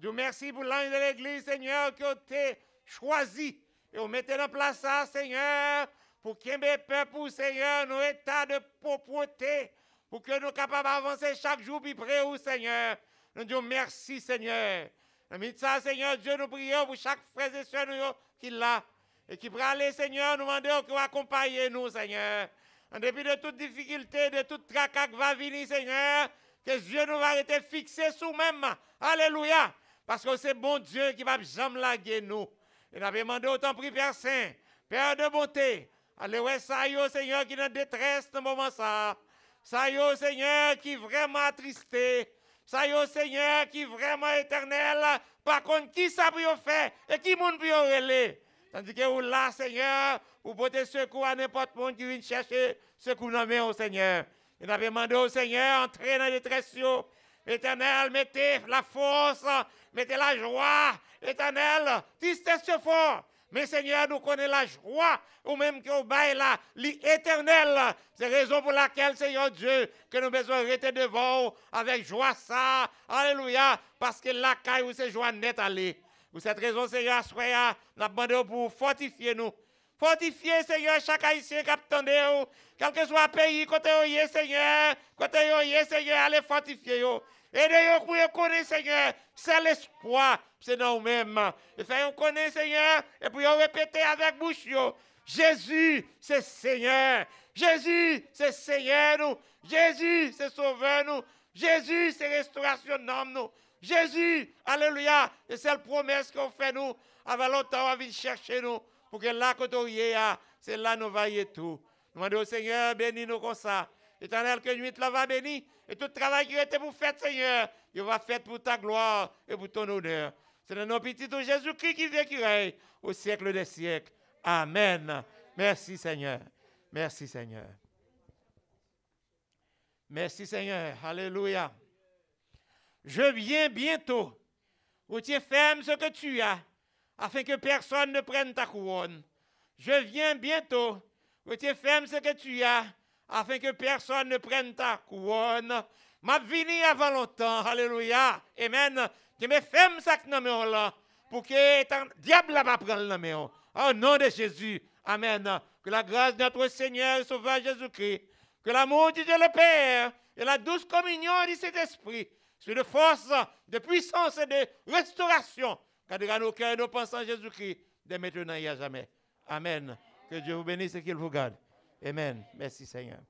Nous merci pour l'ange de l'Église, Seigneur, qui a été choisi. Et on mettez en place ça, Seigneur, pour qu'il y ait peuple, Seigneur, nos états de propreté, pour que nous soyons capables d'avancer chaque jour, puis près au Seigneur. Nous disons merci, Seigneur. Nous ça, Seigneur, Dieu, nous prions pour chaque frère et soeur qui l'a. Et qui peut aller, Seigneur, nous demandons que vous accompagnez nous, Seigneur. En dépit de toute difficulté, de toute tracas qui va venir, Seigneur, que Dieu nous va rester fixé sous Même. Alléluia. Parce que c'est bon Dieu qui va jamais laguer nous. Il avait demandé autant prix, Père Saint, Père de bonté. Alléluia, ça y est, oh, Seigneur, qui nous détresse dans moment ça. Ça y est, oh, Seigneur, qui est vraiment attristé. Ça y est, oh, Seigneur, qui est vraiment éternel. Par contre, qui ça peut faire et qui monde peut Tandis que là, Seigneur, vous portez secours à n'importe qui qui vient chercher secours dans main au Seigneur. Il avait demandé au Seigneur, entrez dans les détresse. Éternel, mettez la force, mettez la joie. Éternel, ce fort. Mais Seigneur, nous connaissons la joie, ou même que au bail là, l'éternel. C'est la raison pour laquelle, Seigneur Dieu, que nous besoin rester devant avec joie ça. Alléluia. Parce que la caille où c'est joie nette allée. Pour cette raison, Seigneur, soyez, nous demandons pour fortifier nous. Fortifiez, Seigneur, chaque haïtien qui attendait, quel que soit le pays, côté où Seigneur, côté où Seigneur, allez fortifier. Aidez-nous pour connaître, Seigneur, c'est l'espoir, c'est nous-mêmes. Et faisons connaître, Seigneur, et puis répéter avec bouche. Jésus, c'est Seigneur. Jésus, c'est Seigneur nous. Jésus, c'est Sauveur nous. Jésus, c'est restauration de nous. Jésus, alléluia, et c'est la promesse qu'on fait nous, avant longtemps, on va chercher nous, pour que là y est, ah, c'est là nous voyons tout. Nous demandons au Seigneur, bénis-nous comme ça. Éternel, que nuit là va béni, et tout travail qui a été pour faire, Seigneur, il va fait pour ta gloire et pour ton honneur. C'est dans nos de Jésus-Christ qui vient qui règne au siècle des siècles. Amen. Merci Seigneur. Merci Seigneur. Merci Seigneur. Alléluia. Je viens bientôt. Où tu fermes ce que tu as, afin que personne ne prenne ta couronne. Je viens bientôt. Où tu fermes ce que tu as, afin que personne ne prenne ta couronne. M'a vini avant longtemps. Alléluia. Amen. Tu me fermes ça là pour que le diable prenne prendre la Au nom de Jésus. Amen. Que la grâce de notre Seigneur et Sauveur Jésus-Christ, que l'amour du Dieu le Père et la douce communion du Saint-Esprit de force, de puissance et de restauration. Gardera nos cœurs et nos pensées en Jésus-Christ, dès maintenant et à jamais. Amen. Que Dieu vous bénisse et qu'il vous garde. Amen. Merci Seigneur.